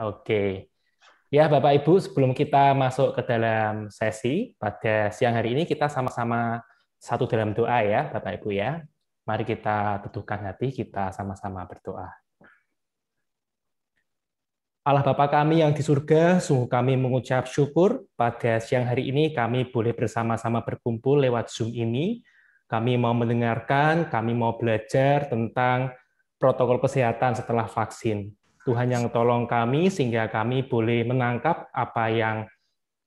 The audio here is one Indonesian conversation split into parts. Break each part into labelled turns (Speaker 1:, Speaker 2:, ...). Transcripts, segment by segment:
Speaker 1: Oke. Ya, Bapak Ibu, sebelum kita masuk ke dalam sesi pada siang hari ini kita sama-sama satu dalam doa ya, Bapak Ibu ya. Mari kita teduhkan hati, kita sama-sama berdoa. Allah Bapa kami yang di surga, sungguh kami mengucap syukur pada siang hari ini kami boleh bersama-sama berkumpul lewat Zoom ini. Kami mau mendengarkan, kami mau belajar tentang protokol kesehatan setelah vaksin. Tuhan yang tolong kami sehingga kami boleh menangkap apa yang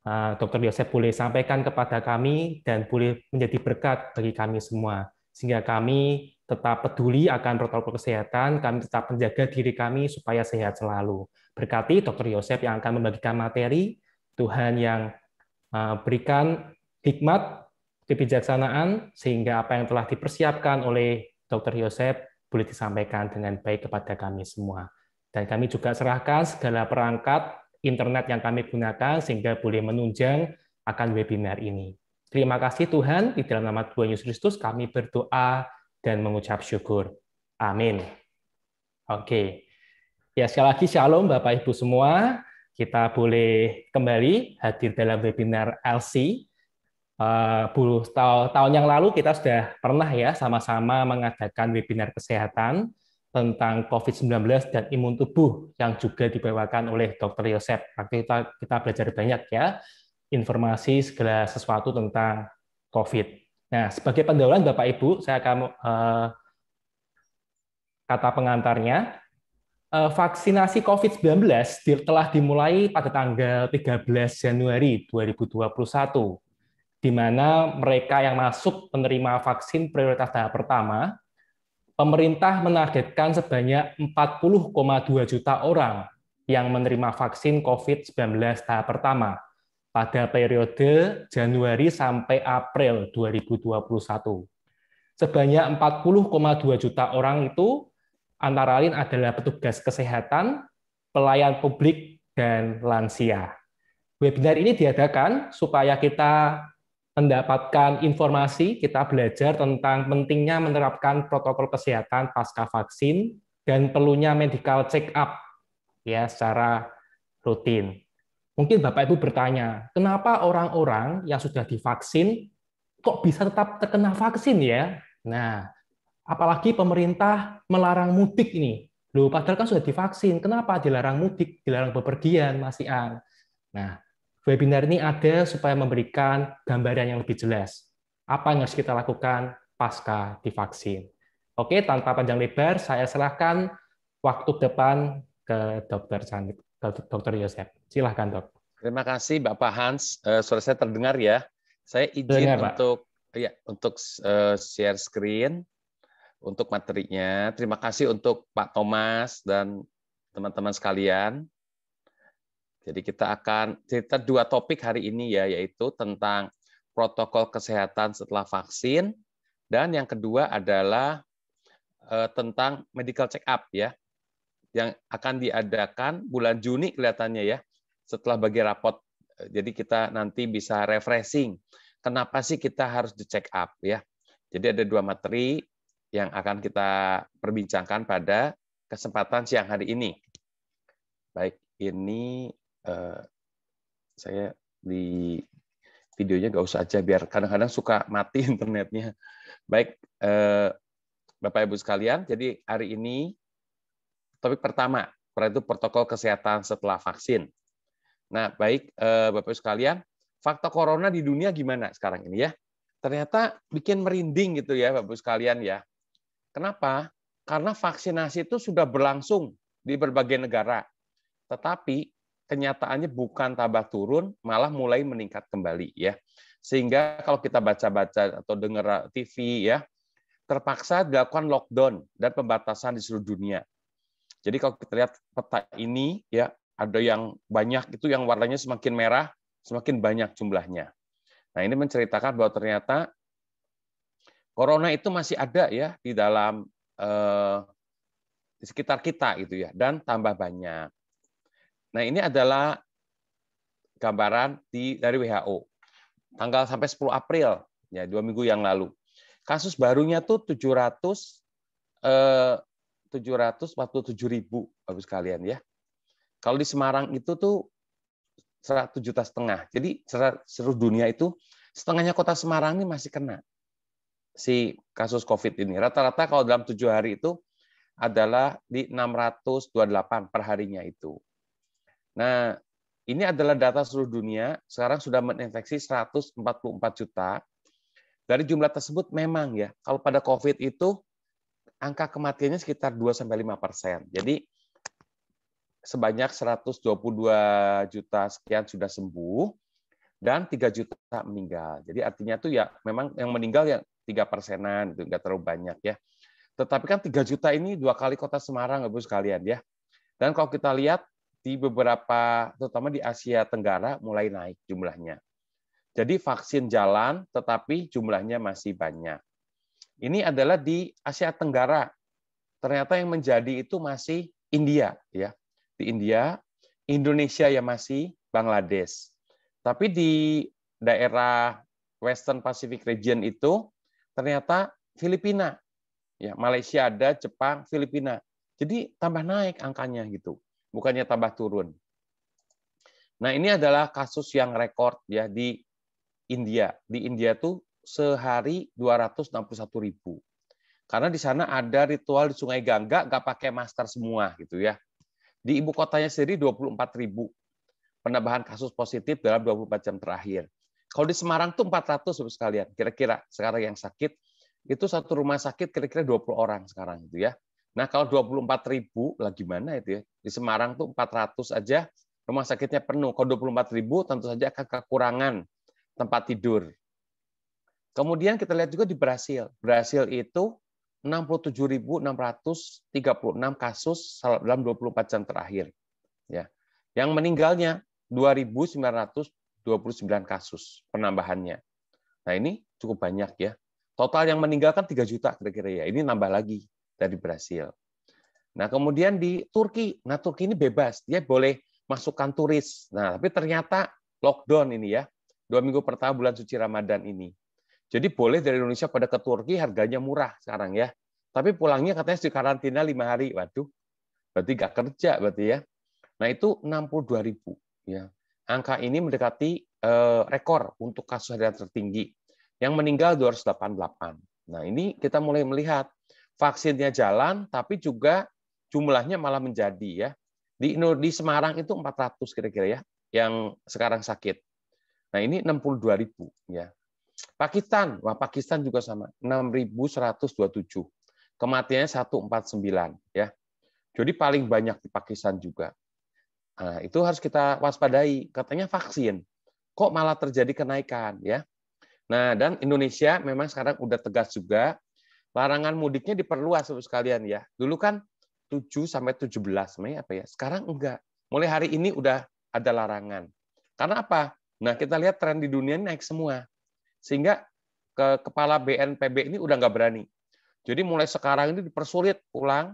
Speaker 1: uh, eh, Dr. Yosef boleh sampaikan kepada kami dan boleh menjadi berkat bagi kami semua. Sehingga kami tetap peduli akan protokol kesehatan, kami tetap menjaga diri kami supaya sehat selalu. Berkati Dr. Yosef yang akan membagikan materi, Tuhan yang eh, berikan hikmat, kebijaksanaan, sehingga apa yang telah dipersiapkan oleh Dr. Yosef boleh disampaikan dengan baik kepada kami semua. Dan kami juga serahkan segala perangkat internet yang kami gunakan sehingga boleh menunjang akan webinar ini. Terima kasih Tuhan, di dalam nama Tuhan Yesus Kristus kami berdoa dan mengucap syukur. Amin. Oke. Ya, sekali lagi shalom Bapak Ibu semua. Kita boleh kembali hadir dalam webinar LC. Eh, tahun yang lalu kita sudah pernah ya sama-sama mengadakan webinar kesehatan tentang COVID-19 dan imun tubuh yang juga dibawakan oleh Dr. Yosep. Kita, kita belajar banyak ya informasi segala sesuatu tentang COVID. Nah, sebagai pendahuluan Bapak Ibu, saya akan uh, kata pengantarnya. Uh, vaksinasi COVID-19 telah dimulai pada tanggal 13 Januari 2021 di mana mereka yang masuk penerima vaksin prioritas tahap pertama pemerintah menargetkan sebanyak 40,2 juta orang yang menerima vaksin COVID-19 tahap pertama pada periode Januari sampai April 2021. Sebanyak 40,2 juta orang itu antara lain adalah petugas kesehatan, pelayan publik, dan lansia. Webinar ini diadakan supaya kita mendapatkan informasi, kita belajar tentang pentingnya menerapkan protokol kesehatan pasca vaksin dan perlunya medical check up ya secara rutin. Mungkin Bapak Ibu bertanya, kenapa orang-orang yang sudah divaksin kok bisa tetap terkena vaksin ya? Nah, apalagi pemerintah melarang mudik ini. Loh, padahal kan sudah divaksin, kenapa dilarang mudik, dilarang bepergian, masih an? Nah, webinar ini ada supaya memberikan gambaran yang lebih jelas. Apa yang harus kita lakukan pasca divaksin. Oke, tanpa panjang lebar, saya serahkan waktu depan ke Dr. Sandi, Dr. Yosef. Silahkan, Dok.
Speaker 2: Terima kasih, Bapak Hans. Uh, eh, suara saya terdengar ya. Saya izin Dengar, untuk Pak. ya untuk uh, share screen untuk materinya. Terima kasih untuk Pak Thomas dan teman-teman sekalian. Jadi kita akan cerita dua topik hari ini ya, yaitu tentang protokol kesehatan setelah vaksin dan yang kedua adalah eh, tentang medical check up ya yang akan diadakan bulan Juni kelihatannya ya setelah bagi rapot. Jadi kita nanti bisa refreshing. Kenapa sih kita harus di check up ya? Jadi ada dua materi yang akan kita perbincangkan pada kesempatan siang hari ini. Baik, ini Eh, saya di videonya nggak usah aja biar kadang-kadang suka mati internetnya. Baik, eh, Bapak Ibu sekalian, jadi hari ini topik pertama yaitu protokol kesehatan setelah vaksin. Nah, baik eh, Bapak Ibu sekalian, fakta corona di dunia gimana sekarang ini ya? Ternyata bikin merinding gitu ya Bapak Ibu sekalian ya. Kenapa? Karena vaksinasi itu sudah berlangsung di berbagai negara. Tetapi kenyataannya bukan tambah turun, malah mulai meningkat kembali ya. Sehingga kalau kita baca-baca atau dengar TV ya, terpaksa dilakukan lockdown dan pembatasan di seluruh dunia. Jadi kalau kita lihat peta ini ya, ada yang banyak itu yang warnanya semakin merah, semakin banyak jumlahnya. Nah, ini menceritakan bahwa ternyata corona itu masih ada ya di dalam eh, di sekitar kita itu ya dan tambah banyak. Nah, ini adalah gambaran di dari WHO tanggal sampai 10 April ya dua minggu yang lalu. Kasus barunya tuh 700 eh, tujuh ribu bagus kalian ya. Kalau di Semarang itu tuh 100 juta setengah. Jadi seluruh dunia itu setengahnya kota Semarang ini masih kena si kasus COVID ini. Rata-rata kalau dalam tujuh hari itu adalah di 628 perharinya itu. Nah, ini adalah data seluruh dunia, sekarang sudah menginfeksi 144 juta. Dari jumlah tersebut memang ya, kalau pada COVID itu angka kematiannya sekitar 2-5 persen. Jadi sebanyak 122 juta sekian sudah sembuh, dan 3 juta meninggal. Jadi artinya tuh ya memang yang meninggal yang 3 persenan, itu nggak terlalu banyak ya. Tetapi kan 3 juta ini dua kali kota Semarang, Ibu sekalian ya. Dan kalau kita lihat di beberapa terutama di Asia Tenggara mulai naik jumlahnya. Jadi vaksin jalan tetapi jumlahnya masih banyak. Ini adalah di Asia Tenggara. Ternyata yang menjadi itu masih India ya. Di India, Indonesia ya masih Bangladesh. Tapi di daerah Western Pacific Region itu ternyata Filipina. Ya, Malaysia ada, Jepang, Filipina. Jadi tambah naik angkanya gitu bukannya tambah turun. Nah, ini adalah kasus yang rekor ya di India. Di India tuh sehari 261 ribu. Karena di sana ada ritual di Sungai Gangga, nggak pakai masker semua gitu ya. Di ibu kotanya sendiri 24 ribu penambahan kasus positif dalam 24 jam terakhir. Kalau di Semarang tuh 400 sekalian, kira-kira sekarang yang sakit itu satu rumah sakit kira-kira 20 orang sekarang gitu ya. Nah, kalau 24 ribu, lah gimana itu ya? Di Semarang tuh 400 aja rumah sakitnya penuh. Kalau 24 ribu, tentu saja akan kekurangan tempat tidur. Kemudian kita lihat juga di Brasil. Brasil itu 67.636 kasus dalam 24 jam terakhir. Ya. Yang meninggalnya 2.929 kasus penambahannya. Nah, ini cukup banyak ya. Total yang meninggalkan kan 3 juta kira-kira ya. Ini nambah lagi dari Brasil. Nah, kemudian di Turki. Nah, Turki ini bebas. Dia boleh masukkan turis. Nah, tapi ternyata lockdown ini ya. Dua minggu pertama bulan suci Ramadan ini. Jadi boleh dari Indonesia pada ke Turki harganya murah sekarang ya. Tapi pulangnya katanya di karantina lima hari. Waduh, berarti gak kerja berarti ya. Nah itu 62 ribu. Ya. Angka ini mendekati eh, rekor untuk kasus harian tertinggi. Yang meninggal 288. Nah ini kita mulai melihat vaksinnya jalan, tapi juga jumlahnya malah menjadi ya. Di, di Semarang itu 400 kira-kira ya, yang sekarang sakit. Nah ini 62 ribu ya. Pakistan, wah Pakistan juga sama, 6.127. Kematiannya 149 ya. Jadi paling banyak di Pakistan juga. Nah, itu harus kita waspadai. Katanya vaksin, kok malah terjadi kenaikan ya. Nah, dan Indonesia memang sekarang udah tegas juga larangan mudiknya diperluas sekalian ya. Dulu kan 7 sampai 17 Mei apa ya? Sekarang enggak. Mulai hari ini udah ada larangan. Karena apa? Nah, kita lihat tren di dunia ini naik semua. Sehingga ke kepala BNPB ini udah nggak berani. Jadi mulai sekarang ini dipersulit pulang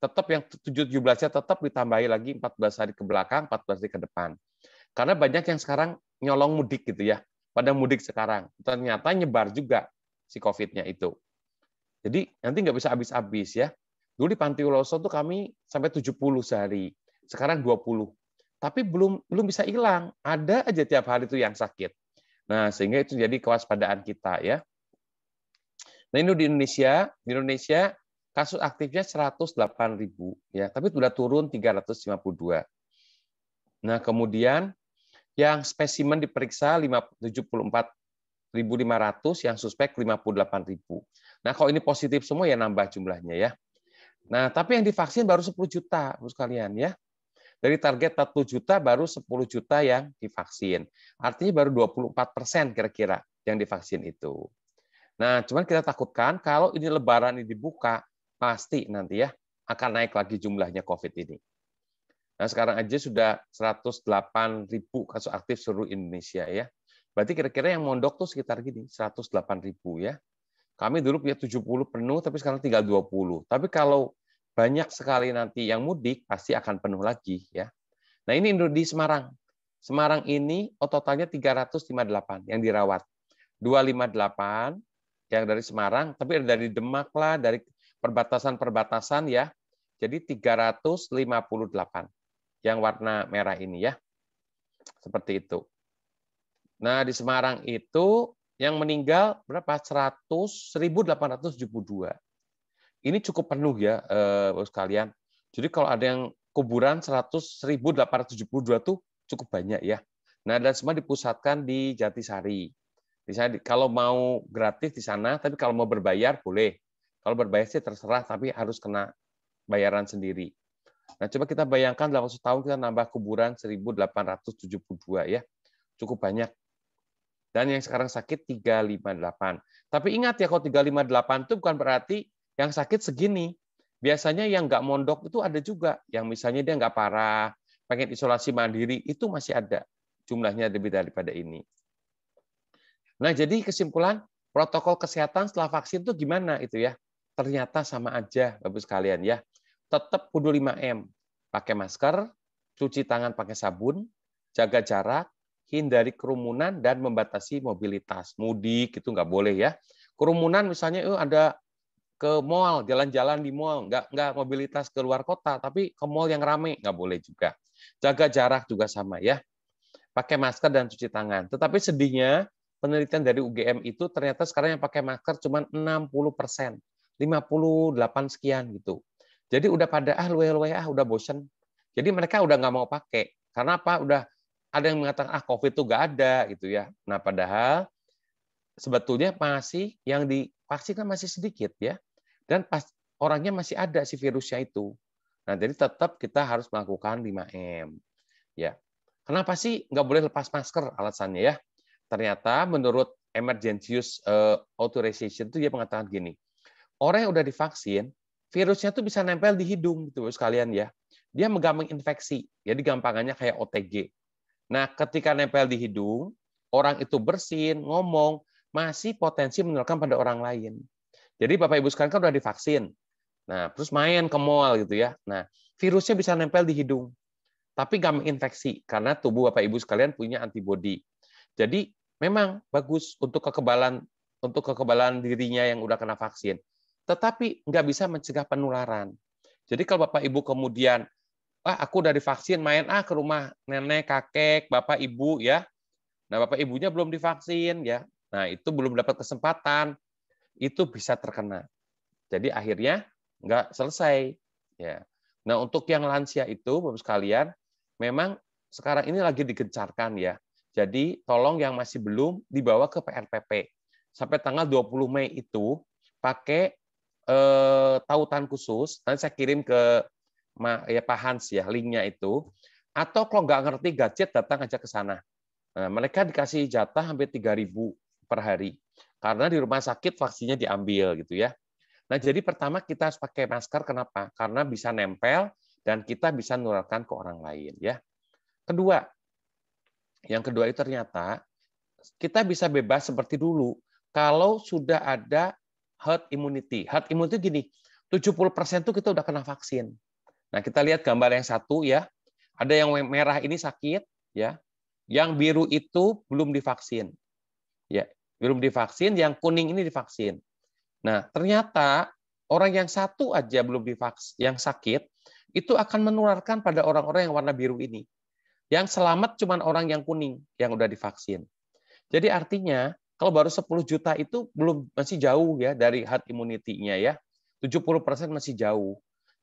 Speaker 2: tetap yang 17-nya tetap ditambahi lagi 14 hari ke belakang, 14 hari ke depan. Karena banyak yang sekarang nyolong mudik gitu ya, pada mudik sekarang. Ternyata nyebar juga si COVID-nya itu. Jadi nanti nggak bisa habis-habis ya. Dulu di Panti Uloso tuh kami sampai 70 sehari, sekarang 20. Tapi belum belum bisa hilang. Ada aja tiap hari itu yang sakit. Nah, sehingga itu jadi kewaspadaan kita ya. Nah, ini di Indonesia, di Indonesia kasus aktifnya 108 ribu ya, tapi sudah turun 352. Nah, kemudian yang spesimen diperiksa 574 1.500, yang suspek 58.000. Nah, kalau ini positif semua ya nambah jumlahnya ya. Nah, tapi yang divaksin baru 10 juta, Bu sekalian ya. Dari target 1 juta baru 10 juta yang divaksin. Artinya baru 24 persen kira-kira yang divaksin itu. Nah, cuman kita takutkan kalau ini lebaran ini dibuka, pasti nanti ya akan naik lagi jumlahnya COVID ini. Nah, sekarang aja sudah 108 ribu kasus aktif seluruh Indonesia ya. Berarti kira-kira yang mondok tuh sekitar gini, 108 ribu ya. Kami dulu punya 70 penuh, tapi sekarang tinggal 20. Tapi kalau banyak sekali nanti yang mudik, pasti akan penuh lagi ya. Nah ini di Semarang. Semarang ini oh, totalnya 358 yang dirawat. 258 yang dari Semarang, tapi dari Demak lah, dari perbatasan-perbatasan ya. Jadi 358 yang warna merah ini ya. Seperti itu. Nah, di Semarang itu yang meninggal berapa? 100 1872. Ini cukup penuh ya, eh, sekalian. Jadi kalau ada yang kuburan 100 1872 tuh cukup banyak ya. Nah, dan semua dipusatkan di Jatisari. Di sana kalau mau gratis di sana, tapi kalau mau berbayar boleh. Kalau berbayar sih terserah, tapi harus kena bayaran sendiri. Nah, coba kita bayangkan dalam satu tahun kita nambah kuburan 1872 ya. Cukup banyak dan yang sekarang sakit 358. Tapi ingat ya kalau 358 itu bukan berarti yang sakit segini. Biasanya yang nggak mondok itu ada juga, yang misalnya dia nggak parah, pengen isolasi mandiri, itu masih ada jumlahnya lebih daripada ini. Nah jadi kesimpulan protokol kesehatan setelah vaksin itu gimana itu ya? Ternyata sama aja, bagus sekalian ya. Tetap kudu 5M, pakai masker, cuci tangan pakai sabun, jaga jarak, hindari kerumunan dan membatasi mobilitas. Mudik itu nggak boleh ya. Kerumunan misalnya eh, ada ke mall, jalan-jalan di mall, nggak nggak mobilitas ke luar kota, tapi ke mall yang ramai nggak boleh juga. Jaga jarak juga sama ya. Pakai masker dan cuci tangan. Tetapi sedihnya penelitian dari UGM itu ternyata sekarang yang pakai masker cuma 60 persen, 58 sekian gitu. Jadi udah pada ah luwe luwe ah udah bosen. Jadi mereka udah nggak mau pakai. Karena apa? Udah ada yang mengatakan ah COVID itu nggak ada gitu ya. Nah padahal sebetulnya masih yang divaksin kan masih sedikit ya, dan pas, orangnya masih ada si virusnya itu. Nah jadi tetap kita harus melakukan 5M. Ya, kenapa sih nggak boleh lepas masker alasannya ya? Ternyata menurut emergency use eh, authorization itu dia mengatakan gini, orang yang udah divaksin virusnya tuh bisa nempel di hidung gitu sekalian ya. Dia megang infeksi. jadi gampangannya kayak OTG Nah, ketika nempel di hidung, orang itu bersin, ngomong, masih potensi menularkan pada orang lain. Jadi Bapak Ibu sekarang kan udah divaksin. Nah, terus main ke mall gitu ya. Nah, virusnya bisa nempel di hidung. Tapi gak menginfeksi karena tubuh Bapak Ibu sekalian punya antibodi. Jadi memang bagus untuk kekebalan untuk kekebalan dirinya yang udah kena vaksin. Tetapi nggak bisa mencegah penularan. Jadi kalau Bapak Ibu kemudian ah aku udah divaksin main ah ke rumah nenek kakek bapak ibu ya nah bapak ibunya belum divaksin ya nah itu belum dapat kesempatan itu bisa terkena jadi akhirnya nggak selesai ya nah untuk yang lansia itu bapak sekalian memang sekarang ini lagi digencarkan ya jadi tolong yang masih belum dibawa ke PRPP sampai tanggal 20 Mei itu pakai eh, tautan khusus nanti saya kirim ke ya Pak Hans ya linknya itu atau kalau nggak ngerti gadget datang aja ke sana. Nah, mereka dikasih jatah hampir 3.000 per hari karena di rumah sakit vaksinnya diambil gitu ya. Nah jadi pertama kita harus pakai masker kenapa? Karena bisa nempel dan kita bisa nularkan ke orang lain ya. Kedua, yang kedua itu ternyata kita bisa bebas seperti dulu kalau sudah ada herd immunity. Herd immunity gini, 70% itu kita udah kena vaksin. Nah, kita lihat gambar yang satu ya. Ada yang merah ini sakit ya. Yang biru itu belum divaksin. Ya, belum divaksin, yang kuning ini divaksin. Nah, ternyata orang yang satu aja belum divaksin, yang sakit itu akan menularkan pada orang-orang yang warna biru ini. Yang selamat cuma orang yang kuning yang udah divaksin. Jadi artinya kalau baru 10 juta itu belum masih jauh ya dari herd immunity-nya ya. 70% masih jauh.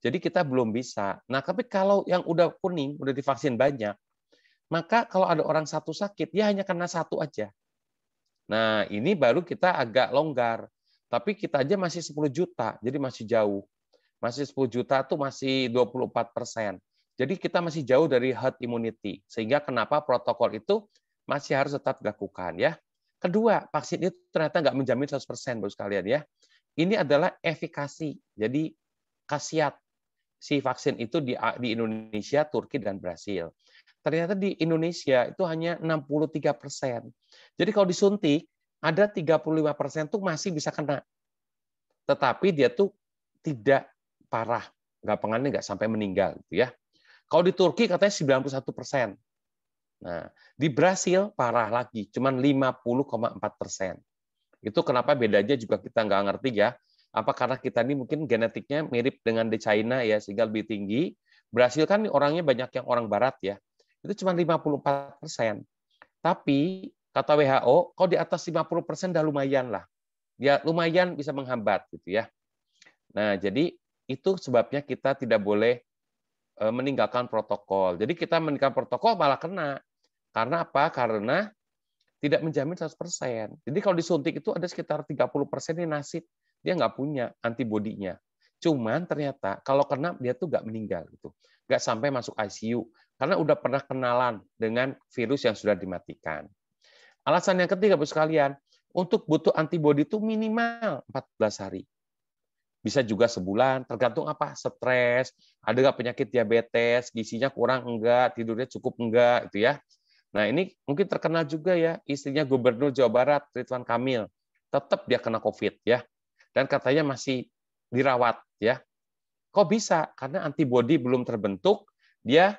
Speaker 2: Jadi kita belum bisa. Nah, tapi kalau yang udah kuning, udah divaksin banyak, maka kalau ada orang satu sakit, ya hanya kena satu aja. Nah, ini baru kita agak longgar. Tapi kita aja masih 10 juta, jadi masih jauh. Masih 10 juta tuh masih 24 persen. Jadi kita masih jauh dari herd immunity. Sehingga kenapa protokol itu masih harus tetap dilakukan ya. Kedua, vaksin itu ternyata nggak menjamin 100% persen, sekalian ya. Ini adalah efikasi. Jadi khasiat si vaksin itu di, di Indonesia, Turki, dan Brasil. Ternyata di Indonesia itu hanya 63 persen. Jadi kalau disuntik, ada 35 persen itu masih bisa kena. Tetapi dia tuh tidak parah. Gak pengennya nggak sampai meninggal. Gitu ya. Kalau di Turki katanya 91 persen. Nah, di Brasil parah lagi, cuman 50,4 persen. Itu kenapa bedanya juga kita nggak ngerti ya apa karena kita ini mungkin genetiknya mirip dengan di China ya sehingga lebih tinggi. berhasil kan orangnya banyak yang orang barat ya. Itu cuma 54 persen. Tapi kata WHO, kalau di atas 50 persen dah lumayan lah. Ya lumayan bisa menghambat gitu ya. Nah jadi itu sebabnya kita tidak boleh e, meninggalkan protokol. Jadi kita meninggalkan protokol malah kena. Karena apa? Karena tidak menjamin 100%. Jadi kalau disuntik itu ada sekitar 30% ini nasib dia nggak punya antibodinya. Cuman ternyata kalau kena dia tuh nggak meninggal gitu, nggak sampai masuk ICU karena udah pernah kenalan dengan virus yang sudah dimatikan. Alasan yang ketiga, Bu sekalian, untuk butuh antibodi itu minimal 14 hari. Bisa juga sebulan, tergantung apa, stres, ada nggak penyakit diabetes, gizinya kurang enggak, tidurnya cukup enggak, itu ya. Nah ini mungkin terkenal juga ya, istrinya Gubernur Jawa Barat, Ridwan Kamil, tetap dia kena COVID ya dan katanya masih dirawat ya. Kok bisa? Karena antibodi belum terbentuk, dia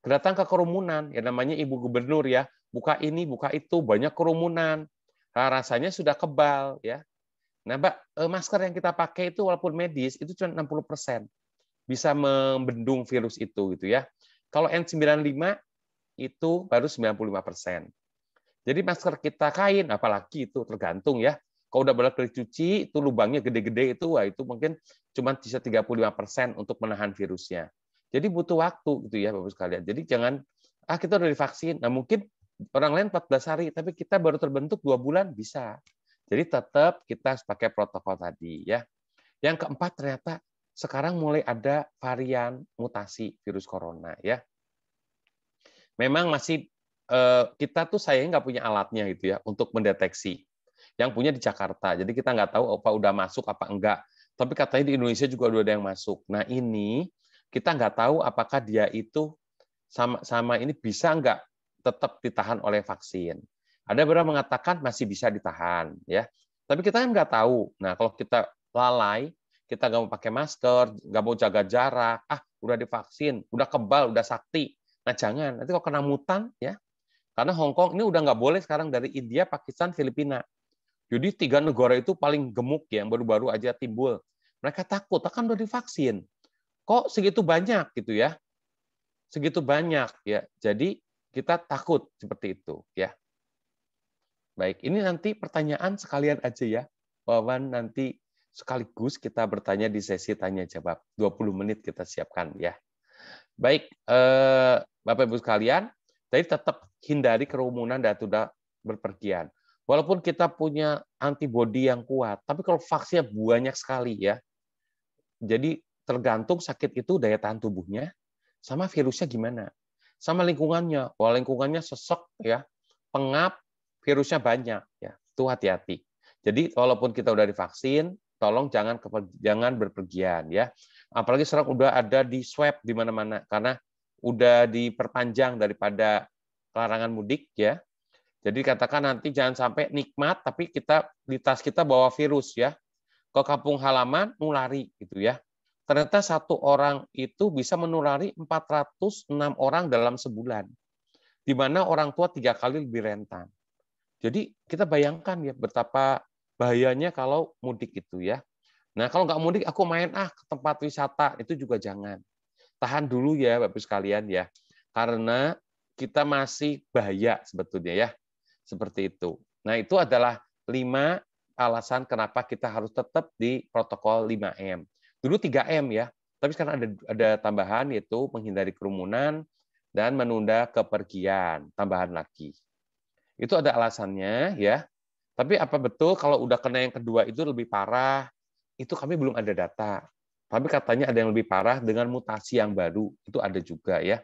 Speaker 2: kedatang ke kerumunan, ya namanya ibu gubernur ya, buka ini, buka itu, banyak kerumunan. Nah, rasanya sudah kebal ya. Nah, Mbak, eh, masker yang kita pakai itu walaupun medis itu cuma 60% bisa membendung virus itu gitu ya. Kalau N95 itu baru 95%. Jadi masker kita kain apalagi itu tergantung ya kalau udah balik dari cuci, itu lubangnya gede-gede itu, wah itu mungkin cuma bisa 35% untuk menahan virusnya. Jadi butuh waktu gitu ya Bapak sekalian. Jadi jangan, ah kita udah divaksin, nah mungkin orang lain 14 hari, tapi kita baru terbentuk dua bulan, bisa. Jadi tetap kita harus pakai protokol tadi ya. Yang keempat ternyata sekarang mulai ada varian mutasi virus corona ya. Memang masih eh, kita tuh sayangnya nggak punya alatnya gitu ya untuk mendeteksi yang punya di Jakarta. Jadi kita nggak tahu apa udah masuk apa enggak. Tapi katanya di Indonesia juga udah ada yang masuk. Nah ini kita nggak tahu apakah dia itu sama sama ini bisa nggak tetap ditahan oleh vaksin. Ada beberapa mengatakan masih bisa ditahan, ya. Tapi kita kan nggak tahu. Nah kalau kita lalai, kita nggak mau pakai masker, nggak mau jaga jarak, ah udah divaksin, udah kebal, udah sakti. Nah jangan, nanti kalau kena mutan, ya. Karena Hong Kong ini udah nggak boleh sekarang dari India, Pakistan, Filipina. Jadi tiga negara itu paling gemuk ya, yang baru-baru aja timbul. Mereka takut, akan udah divaksin. Kok segitu banyak gitu ya? Segitu banyak ya. Jadi kita takut seperti itu ya. Baik, ini nanti pertanyaan sekalian aja ya. Wawan nanti sekaligus kita bertanya di sesi tanya jawab. 20 menit kita siapkan ya. Baik, eh, Bapak Ibu sekalian, tapi tetap hindari kerumunan dan tidak berpergian. Walaupun kita punya antibodi yang kuat, tapi kalau vaksinnya banyak sekali ya. Jadi tergantung sakit itu daya tahan tubuhnya sama virusnya gimana. Sama lingkungannya. walaupun lingkungannya sesek ya, pengap, virusnya banyak ya. Itu hati-hati. Jadi walaupun kita udah divaksin, tolong jangan jangan berpergian ya. Apalagi sekarang udah ada di swab di mana-mana karena udah diperpanjang daripada larangan mudik ya. Jadi katakan nanti jangan sampai nikmat tapi kita di tas kita bawa virus ya. Ke kampung halaman nulari gitu ya. Ternyata satu orang itu bisa menulari 406 orang dalam sebulan. Di mana orang tua tiga kali lebih rentan. Jadi kita bayangkan ya betapa bahayanya kalau mudik itu ya. Nah kalau nggak mudik aku main ah ke tempat wisata itu juga jangan. Tahan dulu ya Bapak sekalian ya. Karena kita masih bahaya sebetulnya ya seperti itu. Nah, itu adalah lima alasan kenapa kita harus tetap di protokol 5M. Dulu 3M ya, tapi sekarang ada ada tambahan yaitu menghindari kerumunan dan menunda kepergian, tambahan lagi. Itu ada alasannya ya. Tapi apa betul kalau udah kena yang kedua itu lebih parah? Itu kami belum ada data. Tapi katanya ada yang lebih parah dengan mutasi yang baru, itu ada juga ya.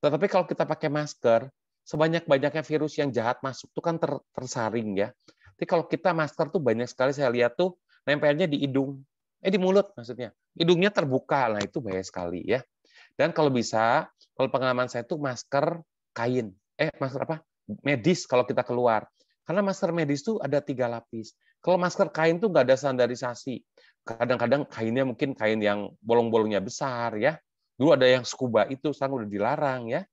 Speaker 2: Tetapi kalau kita pakai masker, sebanyak-banyaknya virus yang jahat masuk tuh kan ter, tersaring ya. Tapi kalau kita masker tuh banyak sekali saya lihat tuh nempelnya di hidung, eh di mulut maksudnya. Hidungnya terbuka, nah itu banyak sekali ya. Dan kalau bisa, kalau pengalaman saya tuh masker kain, eh masker apa? Medis kalau kita keluar. Karena masker medis tuh ada tiga lapis. Kalau masker kain tuh nggak ada standarisasi. Kadang-kadang kainnya mungkin kain yang bolong-bolongnya besar ya. Dulu ada yang scuba itu sekarang udah dilarang ya.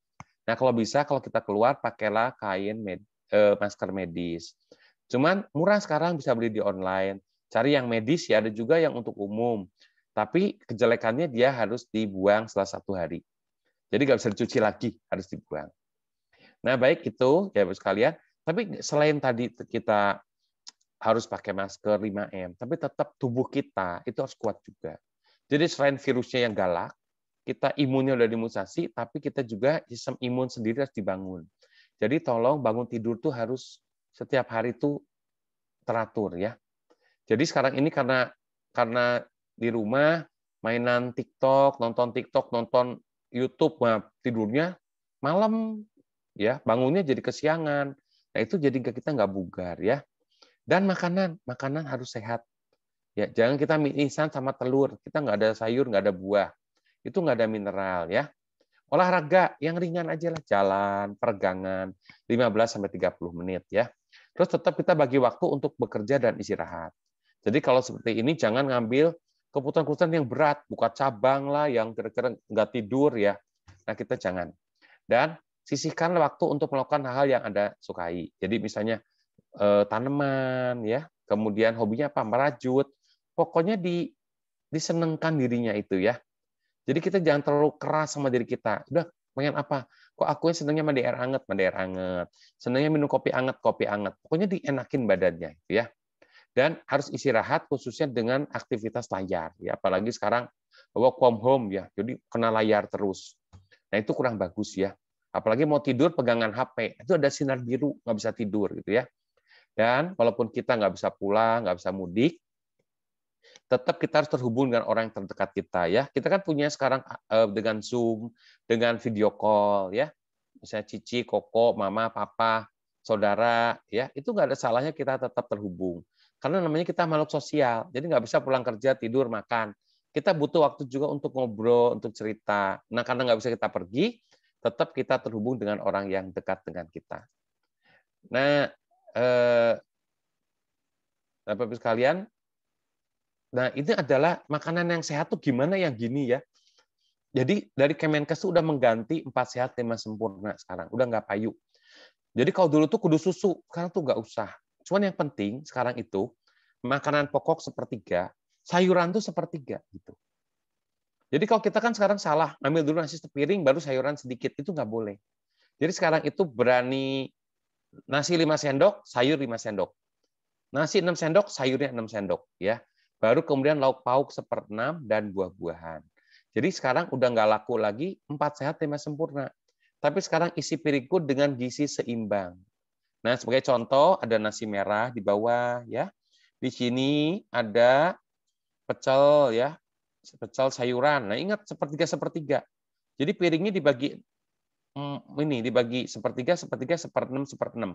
Speaker 2: Nah, kalau bisa kalau kita keluar pakailah kain med, eh, masker medis. Cuman murah sekarang bisa beli di online. Cari yang medis ya, ada juga yang untuk umum. Tapi kejelekannya dia harus dibuang setelah satu hari. Jadi nggak bisa dicuci lagi, harus dibuang. Nah, baik itu ya bos sekalian. Tapi selain tadi kita harus pakai masker 5M, tapi tetap tubuh kita itu harus kuat juga. Jadi selain virusnya yang galak, kita imunnya udah dimutasi, tapi kita juga sistem imun sendiri harus dibangun. Jadi tolong bangun tidur tuh harus setiap hari itu teratur ya. Jadi sekarang ini karena karena di rumah mainan TikTok, nonton TikTok, nonton YouTube, nah, tidurnya malam ya, bangunnya jadi kesiangan. Nah itu jadi kita nggak bugar ya. Dan makanan, makanan harus sehat. Ya, jangan kita mie instan sama telur. Kita nggak ada sayur, nggak ada buah itu nggak ada mineral ya. Olahraga yang ringan aja lah, jalan, peregangan, 15 sampai 30 menit ya. Terus tetap kita bagi waktu untuk bekerja dan istirahat. Jadi kalau seperti ini jangan ngambil keputusan-keputusan yang berat, buka cabang lah, yang kira-kira nggak tidur ya. Nah kita jangan. Dan sisihkan waktu untuk melakukan hal-hal yang Anda sukai. Jadi misalnya eh, tanaman ya, kemudian hobinya apa merajut. Pokoknya di disenengkan dirinya itu ya. Jadi kita jangan terlalu keras sama diri kita. Udah, pengen apa? Kok aku yang senangnya mandi air anget, mandi air anget. Senangnya minum kopi anget, kopi anget. Pokoknya dienakin badannya, gitu ya. Dan harus istirahat khususnya dengan aktivitas layar. Ya, apalagi sekarang work from home ya, jadi kena layar terus. Nah itu kurang bagus ya. Apalagi mau tidur pegangan HP, itu ada sinar biru, nggak bisa tidur gitu ya. Dan walaupun kita nggak bisa pulang, nggak bisa mudik, tetap kita harus terhubung dengan orang yang terdekat kita ya. Kita kan punya sekarang eh, dengan Zoom, dengan video call ya. Misalnya Cici, Koko, Mama, Papa, saudara ya. Itu nggak ada salahnya kita tetap terhubung. Karena namanya kita makhluk sosial. Jadi nggak bisa pulang kerja, tidur, makan. Kita butuh waktu juga untuk ngobrol, untuk cerita. Nah, karena nggak bisa kita pergi, tetap kita terhubung dengan orang yang dekat dengan kita. Nah, eh, Bapak-Ibu sekalian, Nah, ini adalah makanan yang sehat tuh gimana yang gini ya. Jadi dari Kemenkes itu udah mengganti empat sehat lima sempurna sekarang, udah nggak payu. Jadi kalau dulu tuh kudu susu, sekarang tuh nggak usah. Cuman yang penting sekarang itu makanan pokok sepertiga, sayuran tuh sepertiga gitu. Jadi kalau kita kan sekarang salah, ngambil dulu nasi sepiring baru sayuran sedikit itu nggak boleh. Jadi sekarang itu berani nasi 5 sendok, sayur 5 sendok. Nasi 6 sendok, sayurnya 6 sendok ya Baru kemudian lauk pauk seperenam dan buah-buahan. Jadi sekarang udah nggak laku lagi empat sehat lima sempurna. Tapi sekarang isi piringku dengan gizi seimbang. Nah sebagai contoh ada nasi merah di bawah ya. Di sini ada pecel ya, pecel sayuran. Nah ingat sepertiga sepertiga. Jadi piringnya dibagi mm, ini dibagi sepertiga sepertiga seperenam seperenam.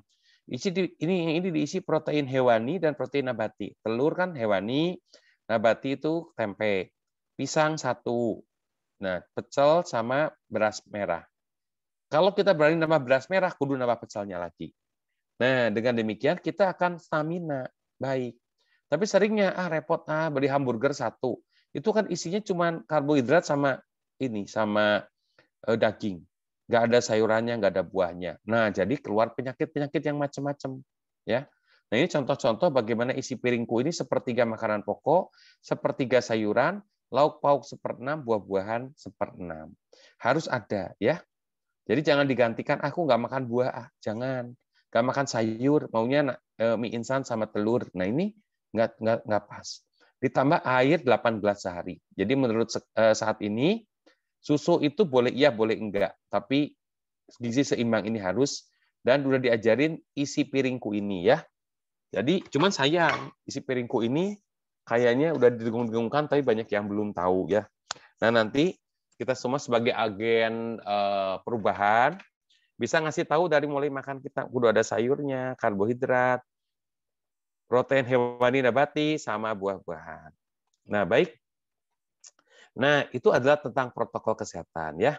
Speaker 2: Isi di, ini ini diisi protein hewani dan protein nabati. Telur kan hewani, nabati itu tempe. Pisang satu. Nah, pecel sama beras merah. Kalau kita berani nama beras merah, kudu nama pecelnya lagi. Nah, dengan demikian kita akan stamina baik. Tapi seringnya ah repot ah beli hamburger satu. Itu kan isinya cuma karbohidrat sama ini sama eh, daging nggak ada sayurannya, nggak ada buahnya. Nah, jadi keluar penyakit-penyakit yang macam-macam, ya. Nah, ini contoh-contoh bagaimana isi piringku ini sepertiga makanan pokok, sepertiga sayuran, lauk pauk seperenam, buah-buahan seperenam. Harus ada, ya. Jadi jangan digantikan aku nggak makan buah, ah. jangan. Nggak makan sayur, maunya e, mie instan sama telur. Nah, ini nggak nggak nggak pas. Ditambah air 8 gelas sehari. Jadi menurut e, saat ini Susu itu boleh iya, boleh enggak, tapi gizi seimbang ini harus dan sudah diajarin isi piringku ini ya. Jadi cuman sayang isi piringku ini kayaknya udah didengung-dengungkan tapi banyak yang belum tahu ya. Nah, nanti kita semua sebagai agen eh, perubahan bisa ngasih tahu dari mulai makan kita kudu ada sayurnya, karbohidrat, protein hewani nabati sama buah-buahan. Nah, baik Nah, itu adalah tentang protokol kesehatan ya.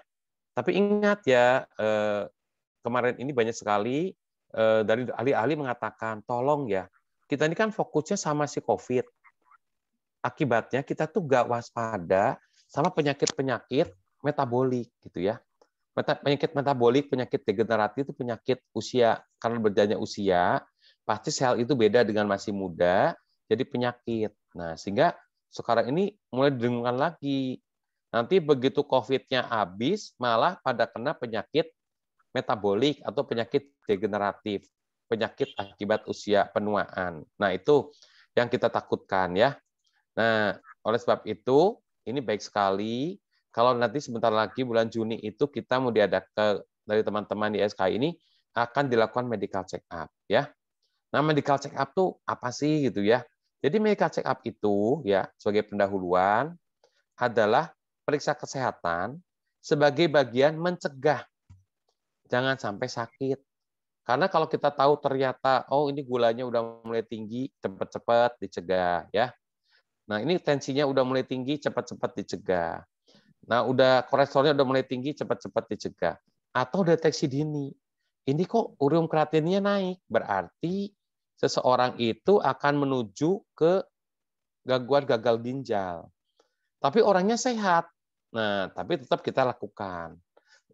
Speaker 2: Tapi ingat ya, eh, kemarin ini banyak sekali eh, dari ahli-ahli mengatakan, tolong ya, kita ini kan fokusnya sama si COVID. Akibatnya kita tuh gak waspada sama penyakit-penyakit metabolik gitu ya. Penyakit metabolik, penyakit degeneratif itu penyakit usia. Karena berjalannya usia, pasti sel itu beda dengan masih muda, jadi penyakit. Nah, sehingga sekarang ini mulai didengungkan lagi. Nanti begitu COVID-nya habis, malah pada kena penyakit metabolik atau penyakit degeneratif, penyakit akibat usia penuaan. Nah, itu yang kita takutkan ya. Nah, oleh sebab itu, ini baik sekali kalau nanti sebentar lagi bulan Juni itu kita mau diadakan dari teman-teman di SK ini akan dilakukan medical check up ya. Nah, medical check up tuh apa sih gitu ya? Jadi medical check up itu ya sebagai pendahuluan adalah periksa kesehatan sebagai bagian mencegah jangan sampai sakit. Karena kalau kita tahu ternyata oh ini gulanya udah mulai tinggi, cepat-cepat dicegah ya. Nah, ini tensinya udah mulai tinggi, cepat-cepat dicegah. Nah, udah kolesterolnya udah mulai tinggi, cepat-cepat dicegah. Atau deteksi dini. Ini kok urium kreatinnya naik, berarti seseorang itu akan menuju ke gangguan gagal ginjal. Tapi orangnya sehat. Nah, tapi tetap kita lakukan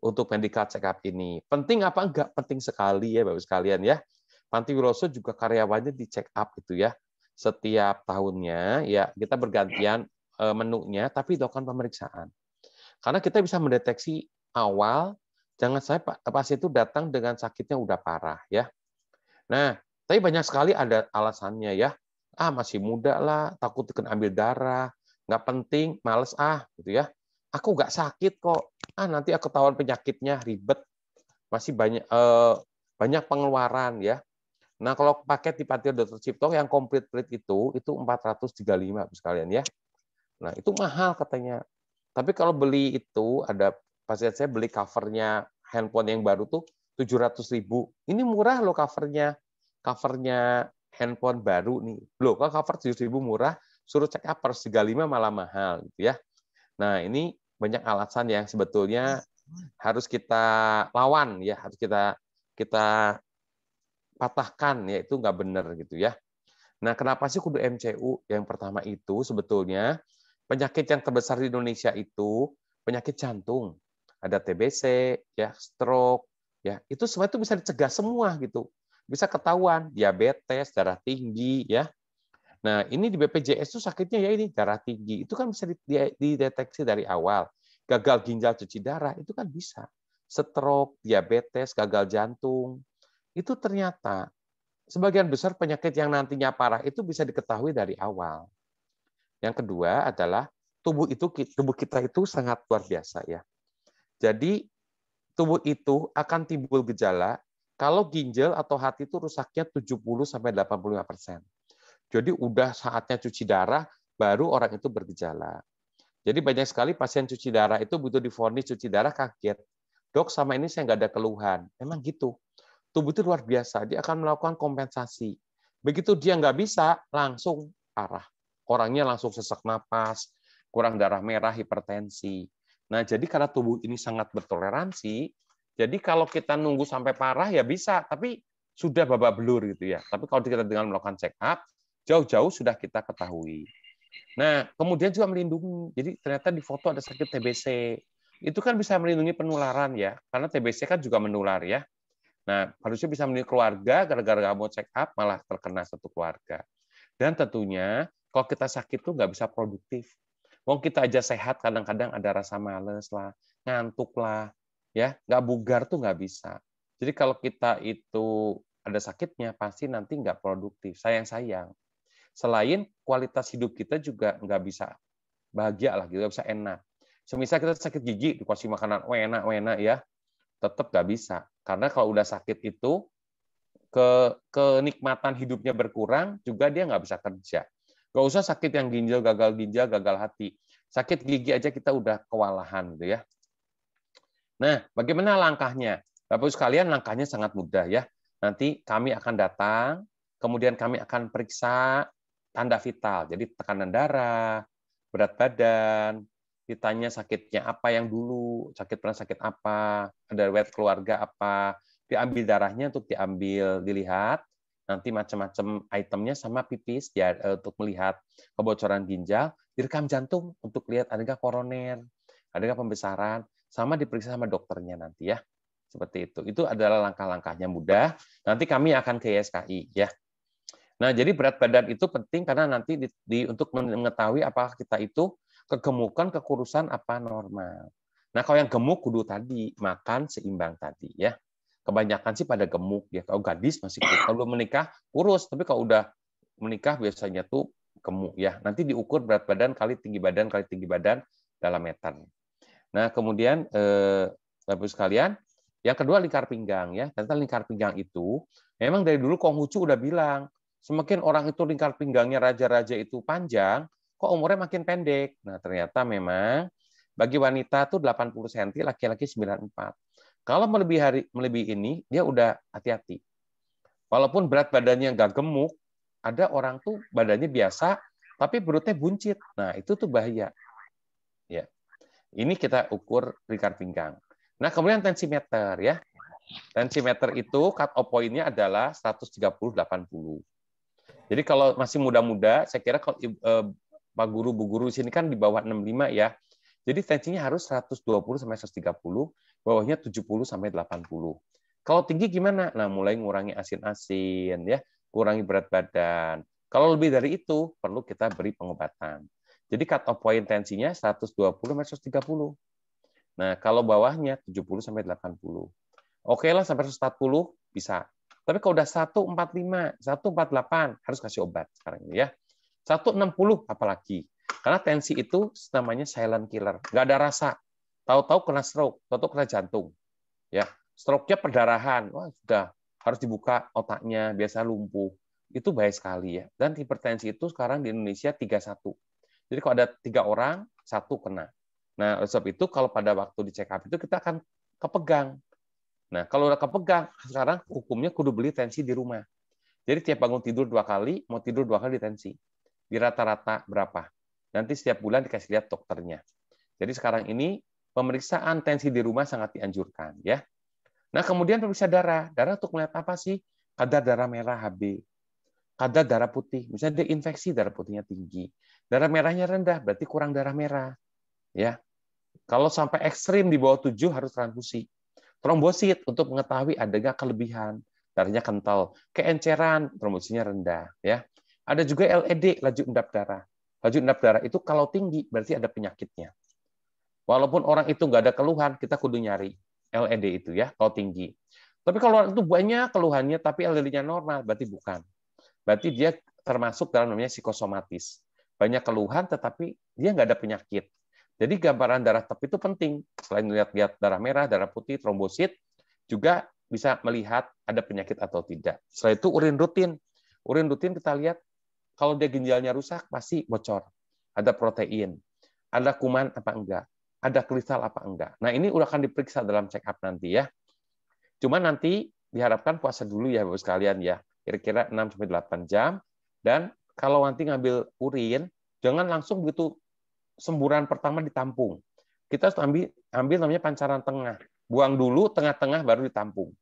Speaker 2: untuk medical check up ini. Penting apa enggak? Penting sekali ya Bapak sekalian ya. Panti Wiroso juga karyawannya di check up itu ya. Setiap tahunnya ya kita bergantian e, menunya tapi dilakukan pemeriksaan. Karena kita bisa mendeteksi awal jangan saya pasien itu datang dengan sakitnya udah parah ya. Nah, tapi banyak sekali ada alasannya ya. Ah masih muda lah, takut kena ambil darah, nggak penting, males ah gitu ya. Aku nggak sakit kok. Ah nanti aku ketahuan penyakitnya ribet. Masih banyak eh, banyak pengeluaran ya. Nah, kalau paket di Patir Dokter Cipto yang komplit plate itu itu 435 sekalian ya. Nah, itu mahal katanya. Tapi kalau beli itu ada pasien saya beli covernya handphone yang baru tuh tujuh ratus ribu. Ini murah loh covernya covernya handphone baru nih. Loh, kok cover 7000 murah, suruh cek upper 35 malah mahal gitu ya. Nah, ini banyak alasan yang sebetulnya harus kita lawan ya, harus kita kita patahkan ya itu nggak benar gitu ya. Nah, kenapa sih kudu MCU? Yang pertama itu sebetulnya penyakit yang terbesar di Indonesia itu penyakit jantung. Ada TBC, ya, stroke, ya. Itu semua itu bisa dicegah semua gitu bisa ketahuan diabetes, darah tinggi, ya. Nah, ini di BPJS itu sakitnya ya ini darah tinggi. Itu kan bisa dideteksi dari awal. Gagal ginjal cuci darah itu kan bisa. Stroke, diabetes, gagal jantung. Itu ternyata sebagian besar penyakit yang nantinya parah itu bisa diketahui dari awal. Yang kedua adalah tubuh itu tubuh kita itu sangat luar biasa ya. Jadi tubuh itu akan timbul gejala kalau ginjal atau hati itu rusaknya 70 sampai 85%. Jadi udah saatnya cuci darah baru orang itu bergejala. Jadi banyak sekali pasien cuci darah itu butuh difonis cuci darah kaget. Dok, sama ini saya nggak ada keluhan. Emang gitu. Tubuh itu luar biasa, dia akan melakukan kompensasi. Begitu dia nggak bisa, langsung arah. Orangnya langsung sesak napas, kurang darah merah, hipertensi. Nah, jadi karena tubuh ini sangat bertoleransi, jadi kalau kita nunggu sampai parah ya bisa, tapi sudah babak belur gitu ya. Tapi kalau kita dengan melakukan check up, jauh-jauh sudah kita ketahui. Nah, kemudian juga melindungi. Jadi ternyata di foto ada sakit TBC. Itu kan bisa melindungi penularan ya, karena TBC kan juga menular ya. Nah, harusnya bisa melindungi keluarga, gara-gara nggak mau check up malah terkena satu keluarga. Dan tentunya kalau kita sakit tuh nggak bisa produktif. Wong kita aja sehat kadang-kadang ada rasa males lah, ngantuk lah, ya nggak bugar tuh nggak bisa jadi kalau kita itu ada sakitnya pasti nanti nggak produktif sayang sayang selain kualitas hidup kita juga nggak bisa bahagia lah gitu nggak bisa enak semisal kita sakit gigi dikasih makanan oh enak oh enak ya tetap nggak bisa karena kalau udah sakit itu ke kenikmatan hidupnya berkurang juga dia nggak bisa kerja nggak usah sakit yang ginjal gagal ginjal gagal hati sakit gigi aja kita udah kewalahan gitu ya Nah, bagaimana langkahnya? Bapak-Ibu sekalian, langkahnya sangat mudah ya. Nanti kami akan datang, kemudian kami akan periksa tanda vital. Jadi tekanan darah, berat badan, ditanya sakitnya apa yang dulu, sakit pernah sakit apa, ada wet keluarga apa, diambil darahnya untuk diambil, dilihat, nanti macam-macam itemnya sama pipis ya untuk melihat kebocoran ginjal, direkam jantung untuk lihat adakah koroner, adakah pembesaran sama diperiksa sama dokternya nanti ya. Seperti itu. Itu adalah langkah-langkahnya mudah. Nanti kami akan ke YSKI ya. Nah, jadi berat badan itu penting karena nanti di, di, untuk mengetahui apakah kita itu kegemukan, kekurusan apa normal. Nah, kalau yang gemuk kudu tadi makan seimbang tadi ya. Kebanyakan sih pada gemuk ya. Kalau gadis masih kurus, kalau belum menikah kurus, tapi kalau udah menikah biasanya tuh gemuk ya. Nanti diukur berat badan kali tinggi badan kali tinggi badan dalam meter. Nah, kemudian eh, Bapak Ibu sekalian, yang kedua lingkar pinggang ya. Ternyata lingkar pinggang itu memang dari dulu Konghucu udah bilang, semakin orang itu lingkar pinggangnya raja-raja itu panjang, kok umurnya makin pendek. Nah, ternyata memang bagi wanita tuh 80 cm, laki-laki 94. Kalau melebihi hari melebihi ini, dia udah hati-hati. Walaupun berat badannya nggak gemuk, ada orang tuh badannya biasa, tapi perutnya buncit. Nah, itu tuh bahaya. Ini kita ukur lingkar pinggang. Nah, kemudian tensimeter ya. Tensimeter itu cut off point-nya adalah 130-80. Jadi kalau masih muda-muda, saya kira kalau eh, Pak Guru, Bu Guru sini kan di bawah 65 ya. Jadi tensinya harus 120 sampai 130, bawahnya 70 sampai 80. Kalau tinggi gimana? Nah, mulai ngurangi asin-asin ya, kurangi berat badan. Kalau lebih dari itu, perlu kita beri pengobatan. Jadi cut off point tensinya 120 sampai 130. Nah, kalau bawahnya 70 sampai 80. Oke lah sampai 140 bisa. Tapi kalau udah 145, 148 harus kasih obat sekarang ini ya. 160 apalagi. Karena tensi itu namanya silent killer. Nggak ada rasa. Tahu-tahu kena stroke, tahu-tahu kena jantung. Ya, stroke-nya perdarahan. Wah, sudah harus dibuka otaknya, biasa lumpuh. Itu bahaya sekali ya. Dan hipertensi itu sekarang di Indonesia 31. Jadi kalau ada tiga orang, satu kena. Nah, oleh sebab itu kalau pada waktu di check up itu kita akan kepegang. Nah, kalau udah kepegang, sekarang hukumnya kudu beli tensi di rumah. Jadi tiap bangun tidur dua kali, mau tidur dua kali di tensi. Di rata-rata berapa? Nanti setiap bulan dikasih lihat dokternya. Jadi sekarang ini pemeriksaan tensi di rumah sangat dianjurkan ya. Nah, kemudian pemeriksa darah. Darah untuk melihat apa sih? Kadar darah merah HB, kadar darah putih. Misalnya dia infeksi darah putihnya tinggi, darah merahnya rendah, berarti kurang darah merah. Ya. Kalau sampai ekstrim di bawah tujuh harus transfusi. Trombosit untuk mengetahui ada nggak kelebihan, darahnya kental, keenceran, trombositnya rendah, ya. Ada juga LED, laju endap darah. Laju endap darah itu kalau tinggi berarti ada penyakitnya. Walaupun orang itu nggak ada keluhan, kita kudu nyari LED itu ya, kalau tinggi. Tapi kalau orang itu banyak keluhannya, tapi LED-nya normal, berarti bukan. Berarti dia termasuk dalam namanya psikosomatis. Banyak keluhan tetapi dia nggak ada penyakit. Jadi gambaran darah tepi itu penting. Selain melihat-lihat darah merah, darah putih, trombosit, juga bisa melihat ada penyakit atau tidak. Setelah itu urin rutin. Urin rutin kita lihat kalau dia ginjalnya rusak pasti bocor. Ada protein, ada kuman apa enggak, ada kristal apa enggak. Nah, ini udah akan diperiksa dalam check up nanti ya. Cuma nanti diharapkan puasa dulu ya Bapak sekalian ya kira-kira 6 sampai 8 jam dan kalau nanti ngambil urin jangan langsung begitu semburan pertama ditampung. Kita harus ambil ambil namanya pancaran tengah. Buang dulu tengah-tengah baru ditampung.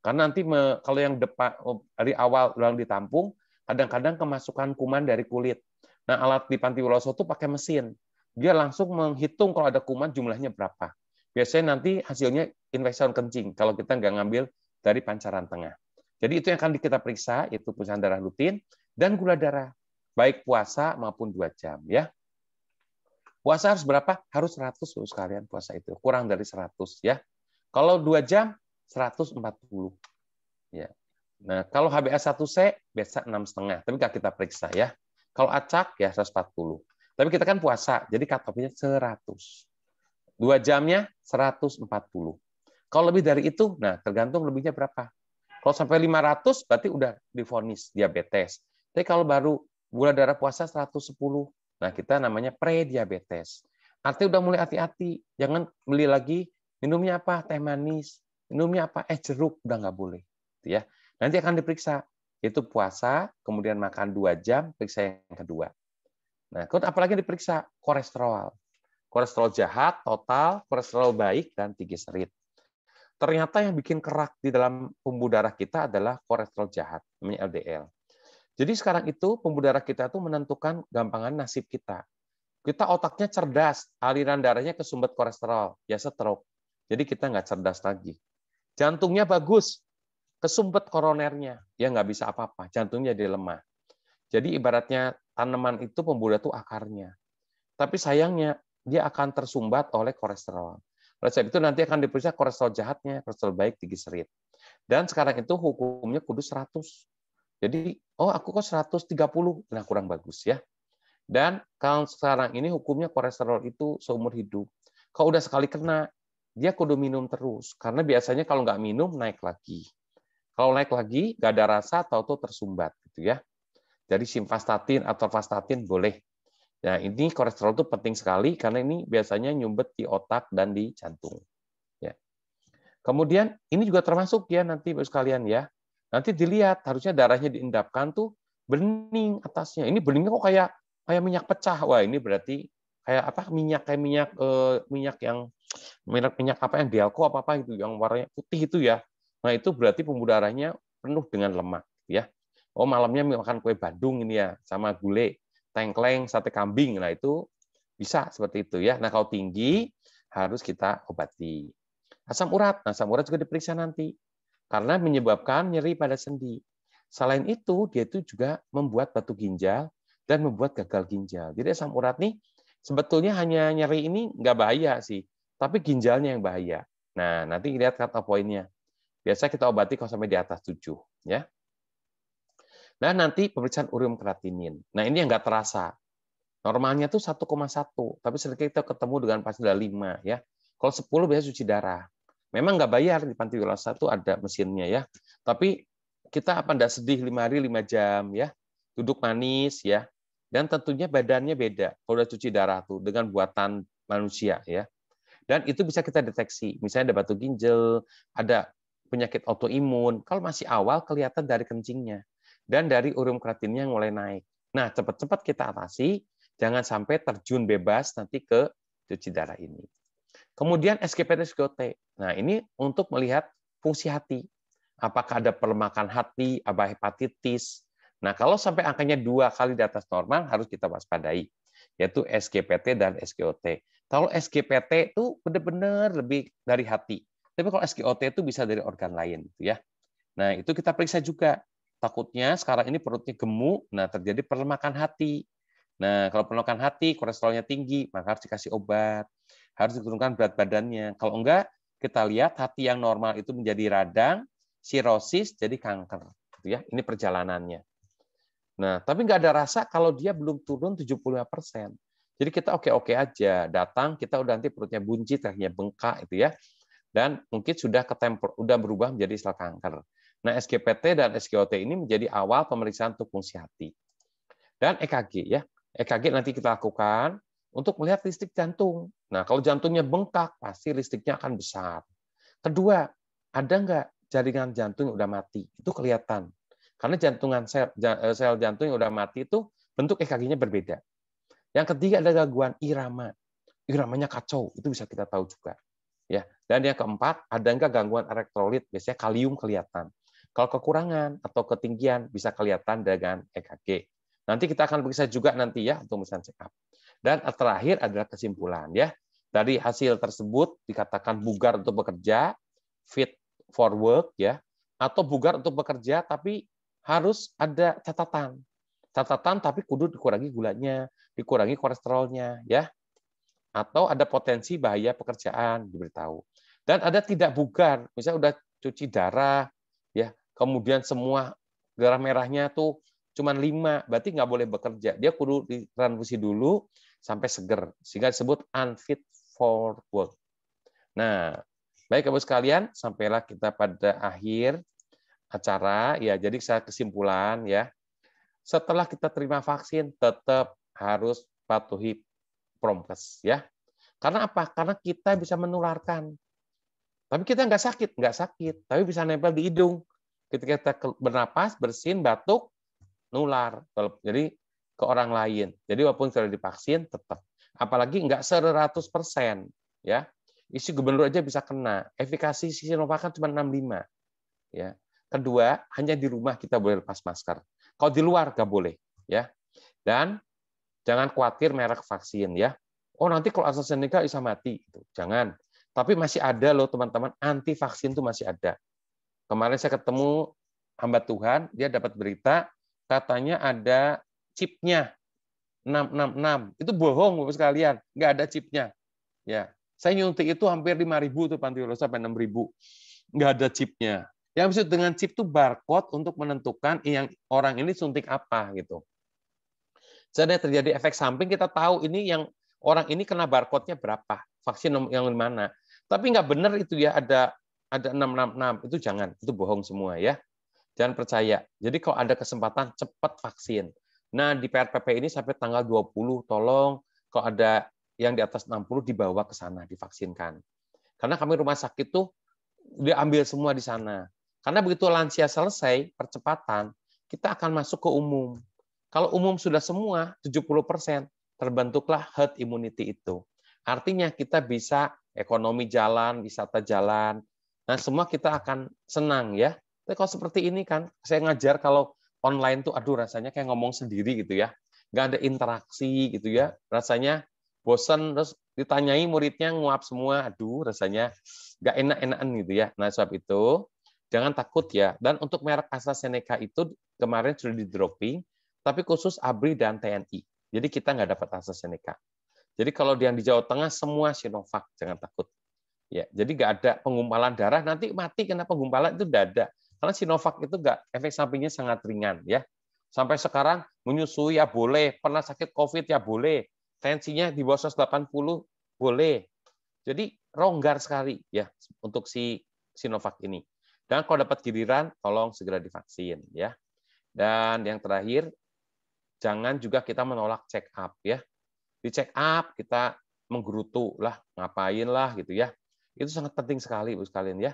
Speaker 2: Karena nanti me, kalau yang depan oh, dari awal ulang ditampung, kadang-kadang kemasukan kuman dari kulit. Nah, alat di panti Wiloso itu pakai mesin. Dia langsung menghitung kalau ada kuman jumlahnya berapa biasanya nanti hasilnya infeksi kencing kalau kita nggak ngambil dari pancaran tengah. Jadi itu yang akan kita periksa, itu pemeriksaan darah rutin dan gula darah, baik puasa maupun dua jam. ya. Puasa harus berapa? Harus 100 loh sekalian puasa itu, kurang dari 100 ya. Kalau dua jam 140. Ya. Nah, kalau HbA1c biasa enam setengah, tapi nggak kita periksa ya. Kalau acak ya 140. Tapi kita kan puasa, jadi katopnya 100. Dua jamnya 140. Kalau lebih dari itu, nah tergantung lebihnya berapa. Kalau sampai 500 berarti udah difonis diabetes. Tapi kalau baru gula darah puasa 110, nah kita namanya prediabetes. Arti udah mulai hati-hati, jangan beli lagi minumnya apa teh manis, minumnya apa es eh, jeruk udah nggak boleh, gitu ya. Nanti akan diperiksa itu puasa, kemudian makan dua jam, periksa yang kedua. Nah, apalagi diperiksa kolesterol, kolesterol jahat total, kolesterol baik dan serit. Ternyata yang bikin kerak di dalam pembuluh darah kita adalah kolesterol jahat, namanya LDL. Jadi sekarang itu pembuluh darah kita itu menentukan gampangan nasib kita. Kita otaknya cerdas, aliran darahnya ke sumber kolesterol, ya stroke. Jadi kita nggak cerdas lagi. Jantungnya bagus, kesumbat koronernya, ya nggak bisa apa-apa, jantungnya jadi lemah. Jadi ibaratnya tanaman itu pembuluh darah itu akarnya. Tapi sayangnya dia akan tersumbat oleh kolesterol. Resep itu nanti akan diperiksa kolesterol jahatnya, kolesterol baik, serit. Dan sekarang itu hukumnya kudu 100. Jadi, oh aku kok 130, nah kurang bagus ya. Dan kalau sekarang ini hukumnya kolesterol itu seumur hidup. Kalau udah sekali kena, dia kudu minum terus. Karena biasanya kalau nggak minum, naik lagi. Kalau naik lagi, nggak ada rasa, atau tuh tersumbat. gitu ya. Jadi simvastatin atau vastatin boleh. Nah, ini kolesterol itu penting sekali karena ini biasanya nyumbet di otak dan di jantung. Ya. Kemudian ini juga termasuk ya nanti sekalian ya. Nanti dilihat harusnya darahnya diendapkan tuh bening atasnya. Ini beningnya kok kayak kayak minyak pecah. Wah, ini berarti kayak apa minyak kayak minyak eh, minyak yang minyak minyak apa yang dialko apa apa itu yang warnanya putih itu ya. Nah, itu berarti pembuluh darahnya penuh dengan lemak ya. Oh, malamnya makan kue Bandung ini ya sama gulai tengkleng, sate kambing. Nah, itu bisa seperti itu ya. Nah, kalau tinggi harus kita obati. Asam urat, nah, asam urat juga diperiksa nanti karena menyebabkan nyeri pada sendi. Selain itu, dia itu juga membuat batu ginjal dan membuat gagal ginjal. Jadi asam urat nih sebetulnya hanya nyeri ini nggak bahaya sih, tapi ginjalnya yang bahaya. Nah, nanti lihat kata poinnya. Biasa kita obati kalau sampai di atas 7. Ya. Dan nanti pemeriksaan urium kreatinin. Nah, ini yang nggak terasa. Normalnya tuh 1,1, tapi sering kita ketemu dengan pasien 5 ya. Kalau 10 biasanya cuci darah. Memang nggak bayar di panti wilayah satu ada mesinnya ya. Tapi kita apa enggak sedih 5 hari 5 jam ya. Duduk manis ya. Dan tentunya badannya beda kalau udah cuci darah tuh dengan buatan manusia ya. Dan itu bisa kita deteksi. Misalnya ada batu ginjal, ada penyakit autoimun. Kalau masih awal kelihatan dari kencingnya dan dari urum kreatinnya yang mulai naik. Nah, cepat-cepat kita atasi, jangan sampai terjun bebas nanti ke cuci darah ini. Kemudian SKPT, SKOT. Nah, ini untuk melihat fungsi hati. Apakah ada perlemakan hati, apa hepatitis. Nah, kalau sampai angkanya dua kali di atas normal, harus kita waspadai, yaitu SKPT dan SKOT. Kalau SKPT itu benar-benar lebih dari hati. Tapi kalau SKOT itu bisa dari organ lain. Gitu ya. Nah, itu kita periksa juga takutnya sekarang ini perutnya gemuk, nah terjadi perlemakan hati. Nah, kalau perlemakan hati, kolesterolnya tinggi, maka harus dikasih obat, harus diturunkan berat badannya. Kalau enggak, kita lihat hati yang normal itu menjadi radang, sirosis, jadi kanker. Gitu ya. Ini perjalanannya. Nah, tapi nggak ada rasa kalau dia belum turun 75%. Jadi kita oke-oke aja, datang kita udah nanti perutnya buncit, akhirnya bengkak itu ya. Dan mungkin sudah ketempel, udah berubah menjadi sel kanker. Nah, SGPT dan SGOT ini menjadi awal pemeriksaan untuk fungsi hati. Dan EKG ya. EKG nanti kita lakukan untuk melihat listrik jantung. Nah, kalau jantungnya bengkak, pasti listriknya akan besar. Kedua, ada nggak jaringan jantung yang udah mati? Itu kelihatan. Karena jantungan sel, eh, sel jantung yang udah mati itu bentuk EKG-nya berbeda. Yang ketiga ada gangguan irama. Iramanya kacau, itu bisa kita tahu juga. Ya, dan yang keempat ada nggak gangguan elektrolit? Biasanya kalium kelihatan. Kalau kekurangan atau ketinggian bisa kelihatan dengan EKG. Nanti kita akan periksa juga nanti ya untuk misalnya check Dan terakhir adalah kesimpulan ya. Dari hasil tersebut dikatakan bugar untuk bekerja, fit for work ya, atau bugar untuk bekerja tapi harus ada catatan. Catatan tapi kudu dikurangi gulanya, dikurangi kolesterolnya ya. Atau ada potensi bahaya pekerjaan diberitahu. Dan ada tidak bugar, misalnya udah cuci darah, ya kemudian semua darah merahnya tuh cuma lima, berarti nggak boleh bekerja. Dia kudu ditransfusi dulu sampai seger, sehingga disebut unfit for work. Nah, baik kamu sekalian, sampailah kita pada akhir acara. Ya, jadi saya kesimpulan ya. Setelah kita terima vaksin, tetap harus patuhi promkes ya. Karena apa? Karena kita bisa menularkan. Tapi kita nggak sakit, nggak sakit. Tapi bisa nempel di hidung. Ketika kita bernapas, bersin, batuk, nular. Jadi ke orang lain. Jadi walaupun sudah divaksin, tetap. Apalagi nggak seratus persen. Ya. Isi gubernur aja bisa kena. Efikasi Sinovac kan cuma 65. Ya. Kedua, hanya di rumah kita boleh lepas masker. Kalau di luar nggak boleh. Ya. Dan jangan khawatir merek vaksin ya. Oh nanti kalau AstraZeneca bisa mati. Gitu. Jangan. Tapi masih ada loh teman-teman, anti vaksin itu masih ada. Kemarin saya ketemu hamba Tuhan, dia dapat berita katanya ada chipnya 666. Itu bohong Bapak sekalian, nggak ada chipnya. Ya, saya nyuntik itu hampir 5000 tuh panti pantiulosa sampai 6000. Nggak ada chipnya. Yang maksud dengan chip itu barcode untuk menentukan yang orang ini suntik apa gitu. Jadi terjadi efek samping kita tahu ini yang orang ini kena barcode-nya berapa vaksin yang mana. Tapi nggak benar itu ya ada ada 666 itu jangan, itu bohong semua ya. Jangan percaya. Jadi kalau ada kesempatan cepat vaksin. Nah, di PRPP ini sampai tanggal 20 tolong kalau ada yang di atas 60 dibawa ke sana divaksinkan. Karena kami rumah sakit tuh diambil semua di sana. Karena begitu lansia selesai percepatan, kita akan masuk ke umum. Kalau umum sudah semua 70%, terbentuklah herd immunity itu. Artinya kita bisa ekonomi jalan, wisata jalan. Nah, semua kita akan senang ya. Tapi kalau seperti ini kan, saya ngajar kalau online tuh aduh rasanya kayak ngomong sendiri gitu ya. Nggak ada interaksi gitu ya. Rasanya bosan terus ditanyai muridnya nguap semua, aduh rasanya nggak enak-enakan gitu ya. Nah, sebab itu jangan takut ya. Dan untuk merek AstraZeneca itu kemarin sudah di dropping, tapi khusus ABRI dan TNI. Jadi kita nggak dapat AstraZeneca. Jadi kalau yang di Jawa Tengah semua Sinovac, jangan takut. Ya, jadi nggak ada penggumpalan darah, nanti mati kena penggumpalan itu ada Karena Sinovac itu nggak efek sampingnya sangat ringan ya. Sampai sekarang menyusui ya boleh, pernah sakit COVID ya boleh, tensinya di bawah 180 boleh. Jadi ronggar sekali ya untuk si Sinovac ini. Dan kalau dapat giliran, tolong segera divaksin ya. Dan yang terakhir, jangan juga kita menolak check up ya di check up kita menggerutu lah ngapain lah gitu ya itu sangat penting sekali bu sekalian ya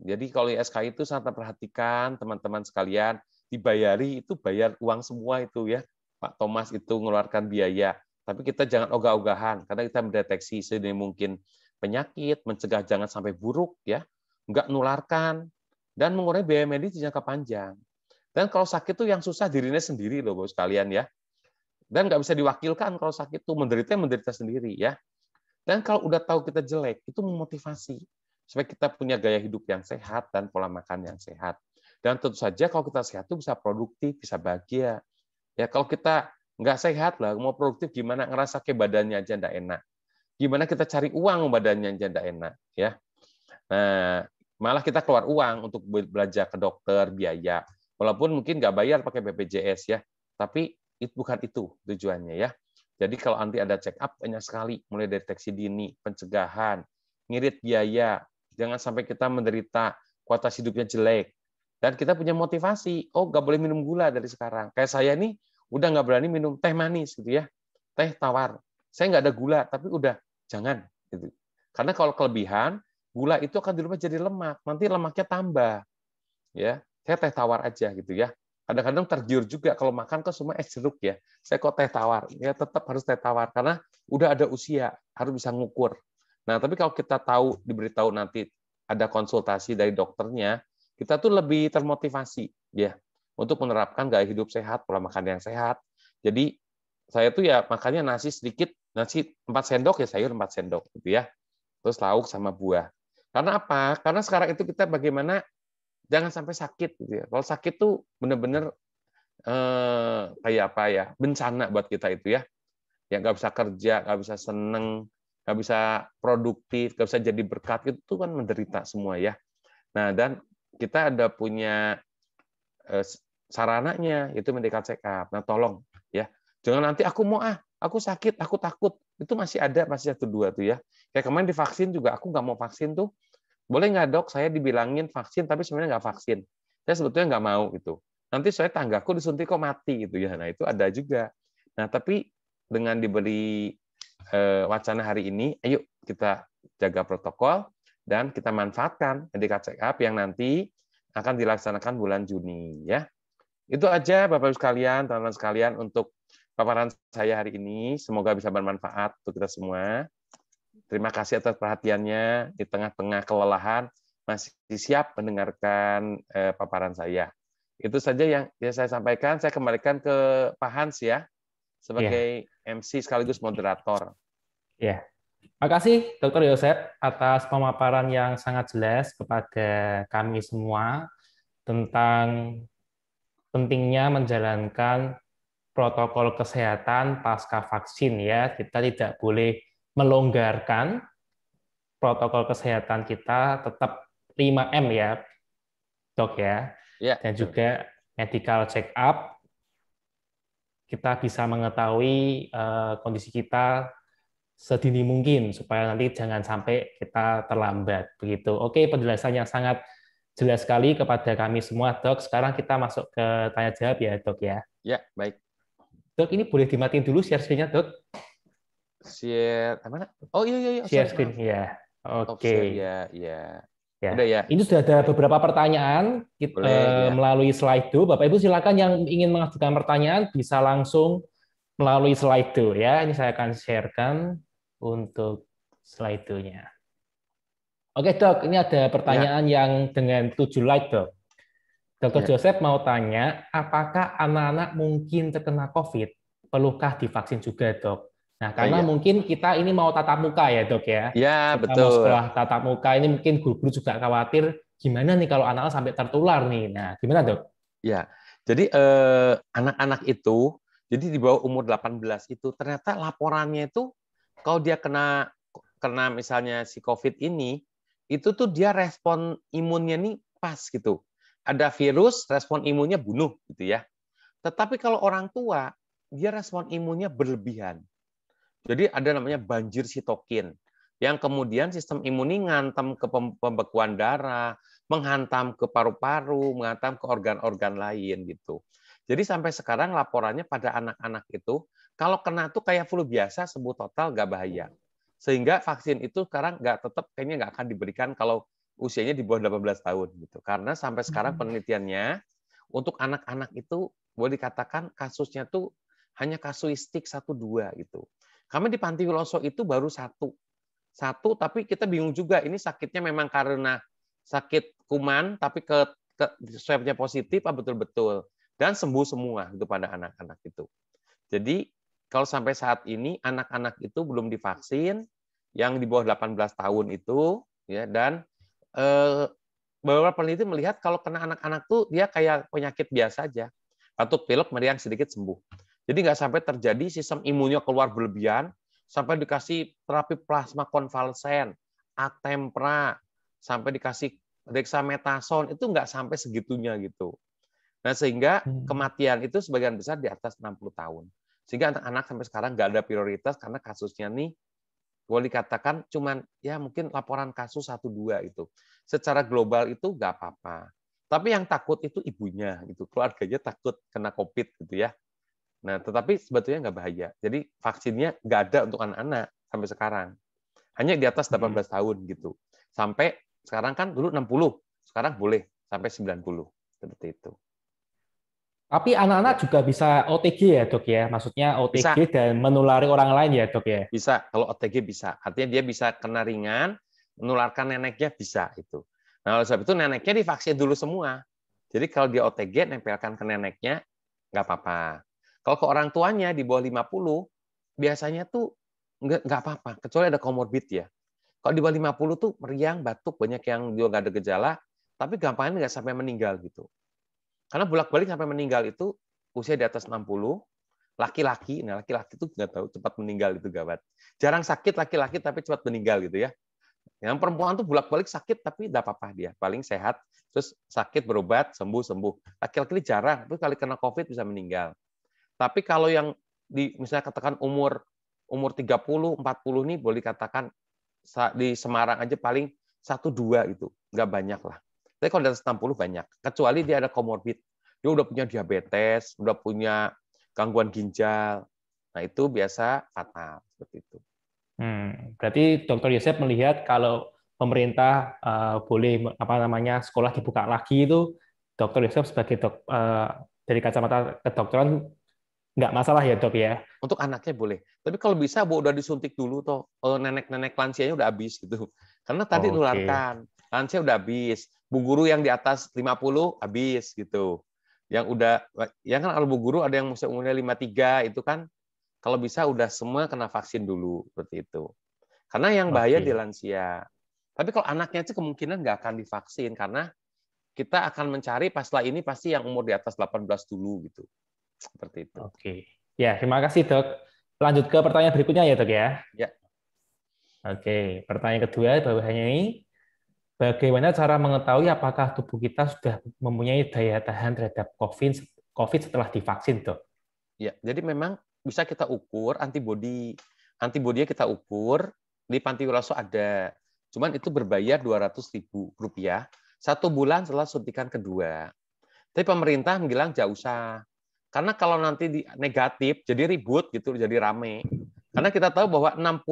Speaker 2: jadi kalau ISK itu sangat perhatikan teman-teman sekalian dibayari itu bayar uang semua itu ya Pak Thomas itu mengeluarkan biaya tapi kita jangan ogah-ogahan karena kita mendeteksi sedini mungkin penyakit mencegah jangan sampai buruk ya nggak nularkan dan mengurangi biaya medis jangka panjang dan kalau sakit tuh yang susah dirinya sendiri loh bu sekalian ya dan nggak bisa diwakilkan kalau sakit itu menderita menderita sendiri ya. Dan kalau udah tahu kita jelek, itu memotivasi supaya kita punya gaya hidup yang sehat dan pola makan yang sehat. Dan tentu saja kalau kita sehat itu bisa produktif, bisa bahagia. Ya kalau kita nggak sehat lah, mau produktif gimana ngerasa ke badannya aja ndak enak. Gimana kita cari uang badannya aja ndak enak, ya. Nah, malah kita keluar uang untuk belajar ke dokter, biaya. Walaupun mungkin nggak bayar pakai BPJS ya, tapi itu bukan itu tujuannya ya. Jadi kalau nanti ada check up banyak sekali, mulai deteksi dini, pencegahan, ngirit biaya, jangan sampai kita menderita kualitas hidupnya jelek. Dan kita punya motivasi, oh nggak boleh minum gula dari sekarang. Kayak saya nih udah nggak berani minum teh manis gitu ya, teh tawar. Saya nggak ada gula, tapi udah jangan gitu. Karena kalau kelebihan, gula itu akan dirubah jadi lemak. Nanti lemaknya tambah. Ya, saya teh tawar aja gitu ya kadang-kadang tergiur juga kalau makan kok kan semua es jeruk ya. Saya kok teh tawar, ya tetap harus teh tawar karena udah ada usia, harus bisa ngukur. Nah, tapi kalau kita tahu diberitahu nanti ada konsultasi dari dokternya, kita tuh lebih termotivasi ya untuk menerapkan gaya hidup sehat, pola makan yang sehat. Jadi saya tuh ya makannya nasi sedikit, nasi 4 sendok ya sayur 4 sendok gitu ya. Terus lauk sama buah. Karena apa? Karena sekarang itu kita bagaimana jangan sampai sakit gitu ya. Kalau sakit tuh bener-bener eh, kayak apa ya bencana buat kita itu ya. Ya nggak bisa kerja, nggak bisa seneng, nggak bisa produktif, nggak bisa jadi berkat itu tuh kan menderita semua ya. Nah dan kita ada punya eh, sarananya itu medical check up. Nah tolong ya jangan nanti aku mau ah aku sakit, aku takut itu masih ada masih satu dua tuh ya. Kayak kemarin divaksin juga aku nggak mau vaksin tuh boleh nggak dok saya dibilangin vaksin tapi sebenarnya nggak vaksin saya sebetulnya nggak mau gitu nanti saya tanggaku disuntik kok mati gitu ya nah itu ada juga nah tapi dengan diberi eh, wacana hari ini ayo kita jaga protokol dan kita manfaatkan medical check up yang nanti akan dilaksanakan bulan Juni ya itu aja bapak ibu sekalian teman-teman sekalian untuk paparan saya hari ini semoga bisa bermanfaat untuk kita semua Terima kasih atas perhatiannya di tengah-tengah kelelahan masih siap mendengarkan eh, paparan saya. Itu saja yang, ya saya sampaikan. Saya kembalikan ke Pak Hans ya sebagai ya. MC sekaligus moderator. Ya. Terima Makasih Dokter
Speaker 1: Yosep atas pemaparan yang sangat jelas kepada kami semua tentang pentingnya menjalankan protokol kesehatan pasca vaksin ya. Kita tidak boleh melonggarkan protokol kesehatan kita tetap 5M ya, dok ya. ya. Dan juga medical check up. Kita bisa mengetahui uh, kondisi kita sedini mungkin supaya nanti jangan sampai kita terlambat begitu. Oke, penjelasan yang sangat jelas sekali kepada kami semua, Dok. Sekarang kita masuk ke tanya jawab ya, Dok ya. Ya, baik. Dok, ini boleh dimatikan dulu share nya Dok
Speaker 2: share eh, mana? Oh iya iya iya. Share screen ya. Oke. Ya ya. Ya. Udah ya.
Speaker 1: Ini sudah ada beberapa pertanyaan kita Boleh, ya. melalui itu. Bapak Ibu silakan yang ingin mengajukan pertanyaan bisa langsung melalui slide itu ya. Ini saya akan sharekan untuk slide nya Oke, Dok, ini ada pertanyaan ya. yang dengan tujuh like, Dok. Dokter Ya. Joseph mau tanya, apakah anak-anak mungkin terkena COVID? Perlukah divaksin juga, Dok? Nah, iya. karena oh, iya. mungkin kita ini mau tatap muka ya, Dok ya. Iya, betul. Mau tatap muka ini mungkin guru-guru juga khawatir gimana nih kalau anak-anak sampai tertular
Speaker 2: nih. Nah, gimana, Dok? Ya. Jadi eh, anak-anak itu jadi di bawah umur 18 itu ternyata laporannya itu kalau dia kena kena misalnya si Covid ini itu tuh dia respon imunnya nih pas gitu. Ada virus, respon imunnya bunuh gitu ya. Tetapi kalau orang tua, dia respon imunnya berlebihan. Jadi ada namanya banjir sitokin yang kemudian sistem imun ini ngantam ke pembekuan darah, menghantam ke paru-paru, menghantam ke organ-organ lain gitu. Jadi sampai sekarang laporannya pada anak-anak itu kalau kena tuh kayak flu biasa sembuh total nggak bahaya. Sehingga vaksin itu sekarang nggak tetap kayaknya nggak akan diberikan kalau usianya di bawah 18 tahun gitu. Karena sampai sekarang hmm. penelitiannya untuk anak-anak itu boleh dikatakan kasusnya tuh hanya kasuistik satu dua gitu. Kami di Panti Wiloso itu baru satu. Satu, tapi kita bingung juga. Ini sakitnya memang karena sakit kuman, tapi ke, ke swabnya positif, apa ah, betul-betul. Dan sembuh semua itu pada anak-anak itu. Jadi kalau sampai saat ini anak-anak itu belum divaksin, yang di bawah 18 tahun itu, ya dan eh, beberapa peneliti melihat kalau kena anak-anak tuh dia kayak penyakit biasa aja, batuk pilek meriang sedikit sembuh. Jadi nggak sampai terjadi sistem imunnya keluar berlebihan, sampai dikasih terapi plasma konvalesen, atempra, sampai dikasih dexamethasone, itu nggak sampai segitunya gitu. Nah sehingga hmm. kematian itu sebagian besar di atas 60 tahun. Sehingga anak-anak sampai sekarang nggak ada prioritas karena kasusnya nih boleh dikatakan cuman ya mungkin laporan kasus satu dua itu. Secara global itu nggak apa-apa. Tapi yang takut itu ibunya itu keluarganya takut kena COVID gitu ya. Nah, tetapi sebetulnya nggak bahaya. Jadi vaksinnya nggak ada untuk anak-anak sampai sekarang. Hanya di atas 18 hmm. tahun gitu. Sampai sekarang kan dulu 60, sekarang boleh sampai 90 seperti itu.
Speaker 1: Tapi anak-anak iya. juga bisa OTG ya dok ya, maksudnya OTG bisa. dan menulari orang lain ya dok ya.
Speaker 2: Bisa, kalau OTG bisa. Artinya dia bisa kena ringan, menularkan neneknya bisa itu. Nah oleh sebab itu neneknya divaksin dulu semua. Jadi kalau dia OTG nempelkan ke neneknya nggak apa-apa. Kalau ke orang tuanya di bawah 50, biasanya tuh nggak apa-apa, kecuali ada komorbid ya. Kalau di bawah 50 tuh meriang, batuk, banyak yang juga nggak ada gejala, tapi gampangnya nggak sampai meninggal gitu. Karena bolak-balik sampai meninggal itu usia di atas 60, laki-laki, nah laki-laki tuh nggak tahu cepat meninggal itu gawat. Jarang sakit laki-laki tapi cepat meninggal gitu ya. Yang perempuan tuh bolak-balik sakit tapi nggak apa-apa dia, paling sehat, terus sakit berobat, sembuh-sembuh. Laki-laki jarang, tapi kali kena COVID bisa meninggal. Tapi kalau yang di misalnya katakan umur umur 30, 40 nih boleh katakan di Semarang aja paling satu dua gitu, Enggak banyak lah. Tapi kalau di atas 60 banyak, kecuali dia ada comorbid, Dia udah punya diabetes, udah punya gangguan ginjal. Nah, itu biasa fatal seperti itu.
Speaker 1: Hmm, berarti dokter Yosef melihat kalau pemerintah uh, boleh apa namanya sekolah dibuka lagi itu dokter Yosef sebagai dok, uh, dari kacamata kedokteran nggak masalah ya dok
Speaker 2: ya untuk anaknya boleh tapi kalau bisa bu udah disuntik dulu toh kalau nenek-nenek lansianya udah habis gitu karena tadi okay. nularkan lansia udah habis bu guru yang di atas 50 habis gitu yang udah yang kan kalau bu guru ada yang masih umurnya tiga itu kan kalau bisa udah semua kena vaksin dulu seperti itu karena yang bahaya okay. di lansia tapi kalau anaknya itu kemungkinan nggak akan divaksin karena kita akan mencari pas lah ini pasti yang umur di atas 18 dulu gitu seperti itu. Oke.
Speaker 1: Ya, terima kasih, Dok. Lanjut ke pertanyaan berikutnya ya, Dok ya.
Speaker 2: Ya. Oke,
Speaker 1: pertanyaan kedua bahwasanya ini bagaimana cara mengetahui apakah tubuh kita sudah mempunyai daya tahan terhadap COVID COVID setelah divaksin, Dok?
Speaker 2: Ya, jadi memang bisa kita ukur antibodi antibodinya kita ukur di Panti Wiloso ada. Cuman itu berbayar 200.000 rupiah satu bulan setelah suntikan kedua. Tapi pemerintah bilang jauh usah karena kalau nanti di, negatif, jadi ribut gitu, jadi rame. Karena kita tahu bahwa 60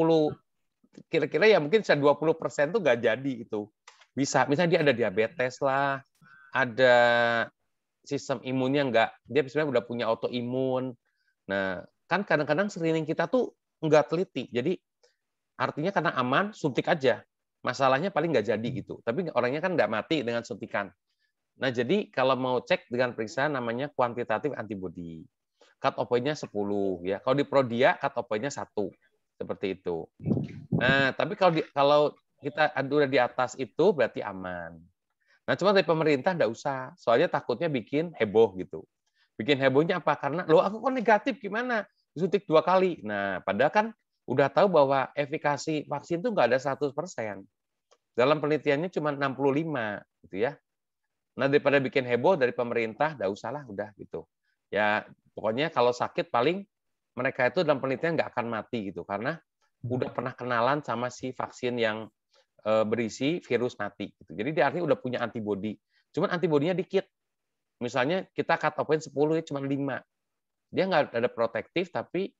Speaker 2: kira-kira ya mungkin bisa 20 persen tuh nggak jadi itu. Bisa, misalnya dia ada diabetes lah, ada sistem imunnya nggak, dia sebenarnya udah punya autoimun. Nah, kan kadang-kadang screening kita tuh nggak teliti. Jadi artinya karena aman, suntik aja. Masalahnya paling nggak jadi gitu. Tapi orangnya kan nggak mati dengan suntikan. Nah, jadi kalau mau cek dengan periksa namanya kuantitatif antibody. Cut off point-nya 10 ya. Kalau di Prodia cut off point-nya 1. Seperti itu. Nah, tapi kalau di, kalau kita udah di atas itu berarti aman. Nah, cuma dari pemerintah enggak usah. Soalnya takutnya bikin heboh gitu. Bikin hebohnya apa? Karena lo aku kok negatif gimana? Disuntik dua kali. Nah, padahal kan udah tahu bahwa efikasi vaksin itu enggak ada 100%. Dalam penelitiannya cuma 65 gitu ya. Nah daripada bikin heboh dari pemerintah, usah usahlah udah gitu. Ya pokoknya kalau sakit paling mereka itu dalam penelitian nggak akan mati gitu karena udah pernah kenalan sama si vaksin yang eh, berisi virus mati. Gitu. Jadi dia artinya udah punya antibodi. Cuman antibodinya dikit. Misalnya kita cut off 10 ya cuma 5. Dia nggak ada protektif tapi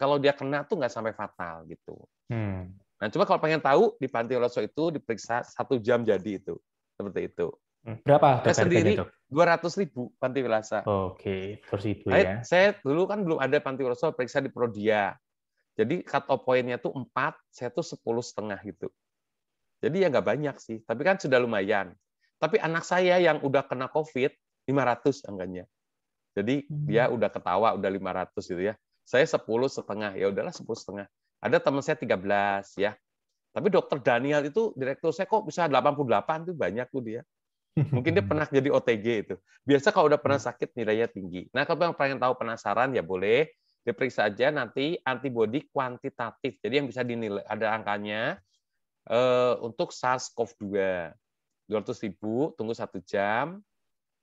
Speaker 2: kalau dia kena tuh nggak sampai fatal gitu. Hmm. Nah, coba kalau pengen tahu di Panti Oloso itu diperiksa satu jam jadi itu seperti itu. Hmm.
Speaker 1: Berapa saya sendiri
Speaker 2: dua ratus ribu panti wilasa. Oke, terus itu ya. Saya, dulu kan belum ada panti wilasa periksa di Prodia. Jadi cut off point-nya tuh 4, saya tuh sepuluh setengah gitu. Jadi ya nggak banyak sih, tapi kan sudah lumayan. Tapi anak saya yang udah kena COVID lima ratus angkanya. Jadi hmm. dia udah ketawa udah lima ratus gitu ya. Saya sepuluh setengah ya udahlah sepuluh setengah. Ada teman saya tiga belas ya. Tapi dokter Daniel itu direktur saya kok bisa delapan tuh banyak tuh dia Mungkin dia pernah jadi OTG itu. Biasa kalau udah pernah hmm. sakit nilainya tinggi. Nah, kalau yang pengen tahu penasaran ya boleh diperiksa aja nanti antibodi kuantitatif. Jadi yang bisa dinilai ada angkanya eh, untuk SARS-CoV-2. 200 ribu, tunggu satu jam.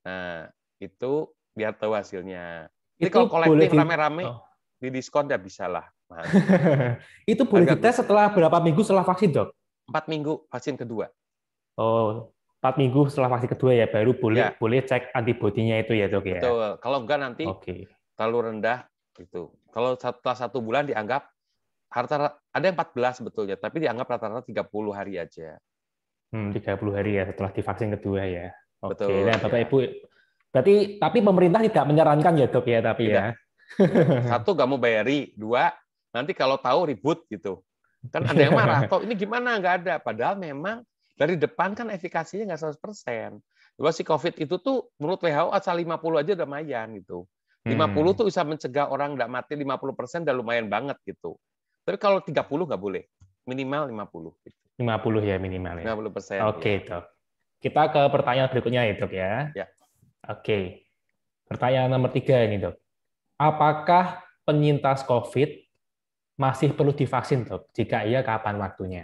Speaker 2: Nah, itu biar tahu hasilnya. Jadi kalau kolektif rame-rame, oh. di diskon ya bisa lah.
Speaker 1: itu boleh dites setelah berapa minggu setelah vaksin, dok?
Speaker 2: Empat minggu vaksin kedua.
Speaker 1: Oh, empat minggu setelah vaksin kedua ya baru boleh ya. boleh cek antibodinya itu ya dok ya.
Speaker 2: Betul. Kalau enggak nanti okay. terlalu rendah itu Kalau setelah satu bulan dianggap harta ada yang 14 sebetulnya, tapi dianggap rata-rata 30 hari aja.
Speaker 1: Hmm, 30 hari ya setelah divaksin kedua ya. Oke. Okay. Betul. Nah, Bapak ya. Ibu berarti tapi pemerintah tidak menyarankan ya dok ya tapi tidak. ya.
Speaker 2: Satu nggak mau bayari, dua nanti kalau tahu ribut gitu. Kan ada yang marah, kok ini gimana nggak ada. Padahal memang dari depan kan efikasinya nggak 100%. Coba si COVID itu tuh menurut WHO asal 50 aja udah lumayan gitu. 50 hmm. tuh bisa mencegah orang nggak mati 50% udah lumayan banget gitu. Tapi kalau 30 nggak boleh. Minimal 50 gitu. 50 ya minimal ya. 50 persen. Oke, okay, iya.
Speaker 1: Dok. Kita ke pertanyaan berikutnya ya, Dok ya. Ya. Oke. Okay. Pertanyaan nomor tiga ini, Dok. Apakah penyintas COVID masih perlu divaksin, Dok? Jika iya, kapan waktunya?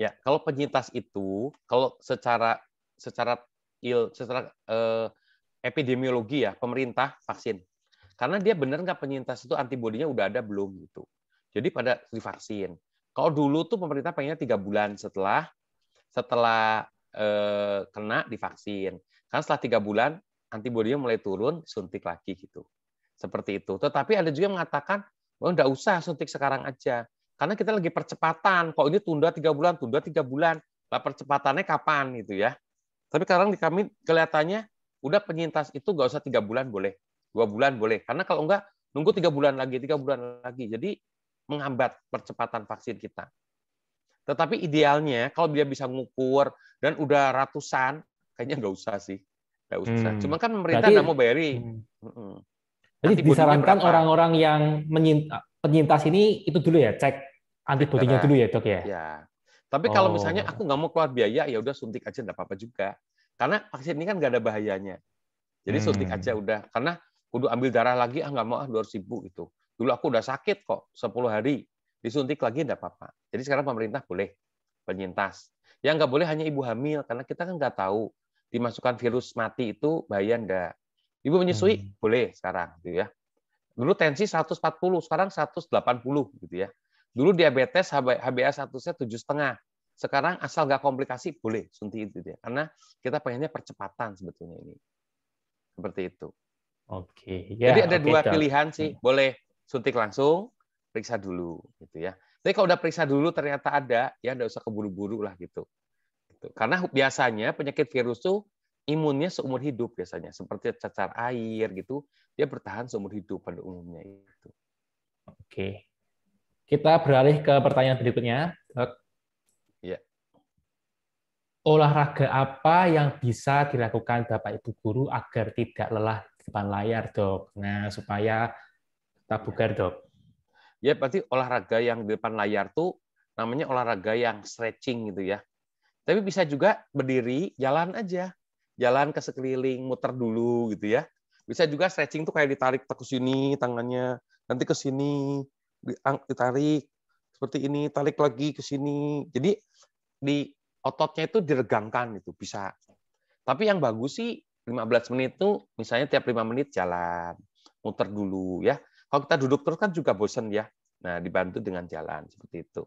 Speaker 2: Ya, kalau penyintas itu kalau secara secara il secara eh, epidemiologi ya pemerintah vaksin. Karena dia benar nggak penyintas itu antibodinya udah ada belum gitu. Jadi pada divaksin. Kalau dulu tuh pemerintah pengennya tiga bulan setelah setelah eh, kena divaksin. Karena setelah tiga bulan antibodinya mulai turun, suntik lagi gitu. Seperti itu. Tetapi ada juga yang mengatakan, oh, nggak usah suntik sekarang aja. Karena kita lagi percepatan. Kok ini tunda tiga bulan, tunda tiga bulan. Lah percepatannya kapan gitu ya? Tapi sekarang di kami kelihatannya udah penyintas itu nggak usah tiga bulan boleh, dua bulan boleh. Karena kalau enggak nunggu tiga bulan lagi, tiga bulan lagi. Jadi menghambat percepatan vaksin kita. Tetapi idealnya kalau dia bisa ngukur dan udah ratusan, kayaknya nggak usah sih, nggak usah. Hmm. Cuma kan pemerintah nggak mau bayari. Hmm. Jadi disarankan orang-orang
Speaker 1: yang penyintas ini itu dulu ya cek antibodinya dulu ya dok ya. Ya.
Speaker 2: Tapi oh. kalau misalnya aku nggak mau keluar biaya, ya udah suntik aja nggak apa-apa juga. Karena vaksin ini kan nggak ada bahayanya. Jadi hmm. suntik aja udah. Karena kudu ambil darah lagi, ah nggak mau ah dua ribu gitu. Dulu aku udah sakit kok 10 hari, disuntik lagi nggak apa-apa. Jadi sekarang pemerintah boleh penyintas. Yang nggak boleh hanya ibu hamil karena kita kan nggak tahu dimasukkan virus mati itu bahaya nggak. Ibu menyusui hmm. boleh sekarang gitu ya. Dulu tensi 140, sekarang 180 gitu ya. Dulu diabetes HbA1c tujuh setengah. Sekarang asal nggak komplikasi boleh suntik itu ya. Karena kita pengennya percepatan sebetulnya ini. Seperti itu. Oke. Okay. Ya, yeah, Jadi ada okay, dua pilihan sih. Hmm. Boleh suntik langsung, periksa dulu gitu ya. Tapi kalau udah periksa dulu ternyata ada, ya nggak usah keburu-buru lah gitu. gitu. Karena biasanya penyakit virus tuh imunnya seumur hidup biasanya seperti cacar air gitu dia bertahan seumur hidup pada umumnya itu oke
Speaker 1: kita beralih ke pertanyaan berikutnya. Ya. Olahraga apa yang bisa dilakukan Bapak Ibu guru agar tidak lelah di depan layar, Dok? Nah, supaya tak bugar,
Speaker 2: Dok. Ya, berarti olahraga yang di depan layar tuh namanya olahraga yang stretching gitu ya. Tapi bisa juga berdiri, jalan aja. Jalan ke sekeliling, muter dulu gitu ya. Bisa juga stretching tuh kayak ditarik ke sini tangannya, nanti ke sini, ditarik seperti ini, tarik lagi ke sini. Jadi di ototnya itu diregangkan itu bisa. Tapi yang bagus sih 15 menit itu misalnya tiap 5 menit jalan, muter dulu ya. Kalau kita duduk terus kan juga bosen ya. Nah, dibantu dengan jalan seperti itu.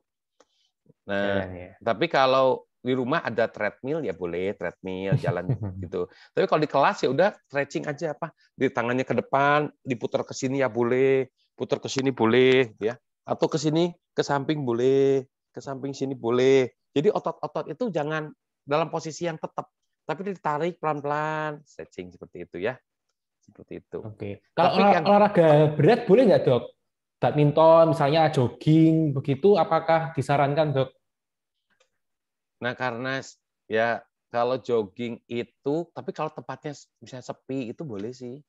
Speaker 2: Nah, ya, ya. tapi kalau di rumah ada treadmill ya boleh treadmill jalan gitu. Tapi kalau di kelas ya udah stretching aja apa di tangannya ke depan, diputar ke sini ya boleh putar ke sini boleh gitu ya atau ke sini ke samping boleh ke samping sini boleh jadi otot-otot itu jangan dalam posisi yang tetap tapi ditarik pelan-pelan stretching seperti itu ya seperti itu oke kalau olah,
Speaker 3: yang... olahraga berat boleh nggak dok
Speaker 1: badminton misalnya jogging begitu apakah disarankan dok
Speaker 2: nah karena ya kalau jogging itu tapi kalau tempatnya bisa sepi itu boleh sih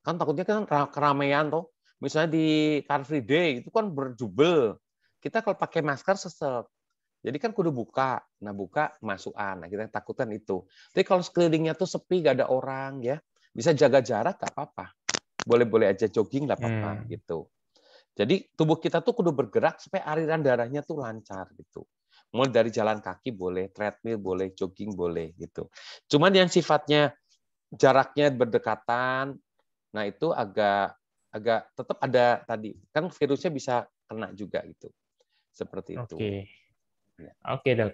Speaker 2: kan takutnya kan keramaian tuh misalnya di Car Free Day itu kan berjubel. Kita kalau pakai masker sesek. Jadi kan kudu buka. Nah, buka masukan. Nah, kita takutan itu. Tapi kalau sekelilingnya tuh sepi, gak ada orang ya. Bisa jaga jarak gak apa-apa. Boleh-boleh aja jogging gak apa-apa hmm. gitu. Jadi tubuh kita tuh kudu bergerak supaya aliran darahnya tuh lancar gitu. Mulai dari jalan kaki boleh, treadmill boleh, jogging boleh gitu. Cuman yang sifatnya jaraknya berdekatan, nah itu agak agak tetap ada tadi kan virusnya bisa kena juga gitu seperti itu. Oke, okay. Ya.
Speaker 1: oke dok.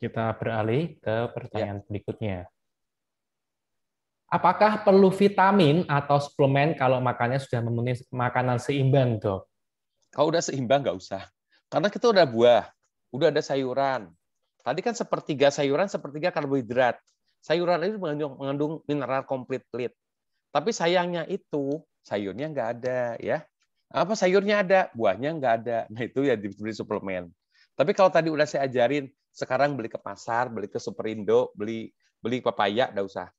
Speaker 1: Kita beralih ke pertanyaan ya. berikutnya. Apakah perlu vitamin atau suplemen kalau makannya sudah memenuhi makanan seimbang dok?
Speaker 2: Kalau udah seimbang nggak usah, karena kita udah buah, udah ada sayuran. Tadi kan sepertiga sayuran, sepertiga karbohidrat. Sayuran itu mengandung, mengandung mineral komplit Tapi sayangnya itu sayurnya nggak ada ya apa sayurnya ada buahnya nggak ada nah itu ya dibeli suplemen tapi kalau tadi udah saya ajarin sekarang beli ke pasar beli ke superindo beli beli papaya nggak usah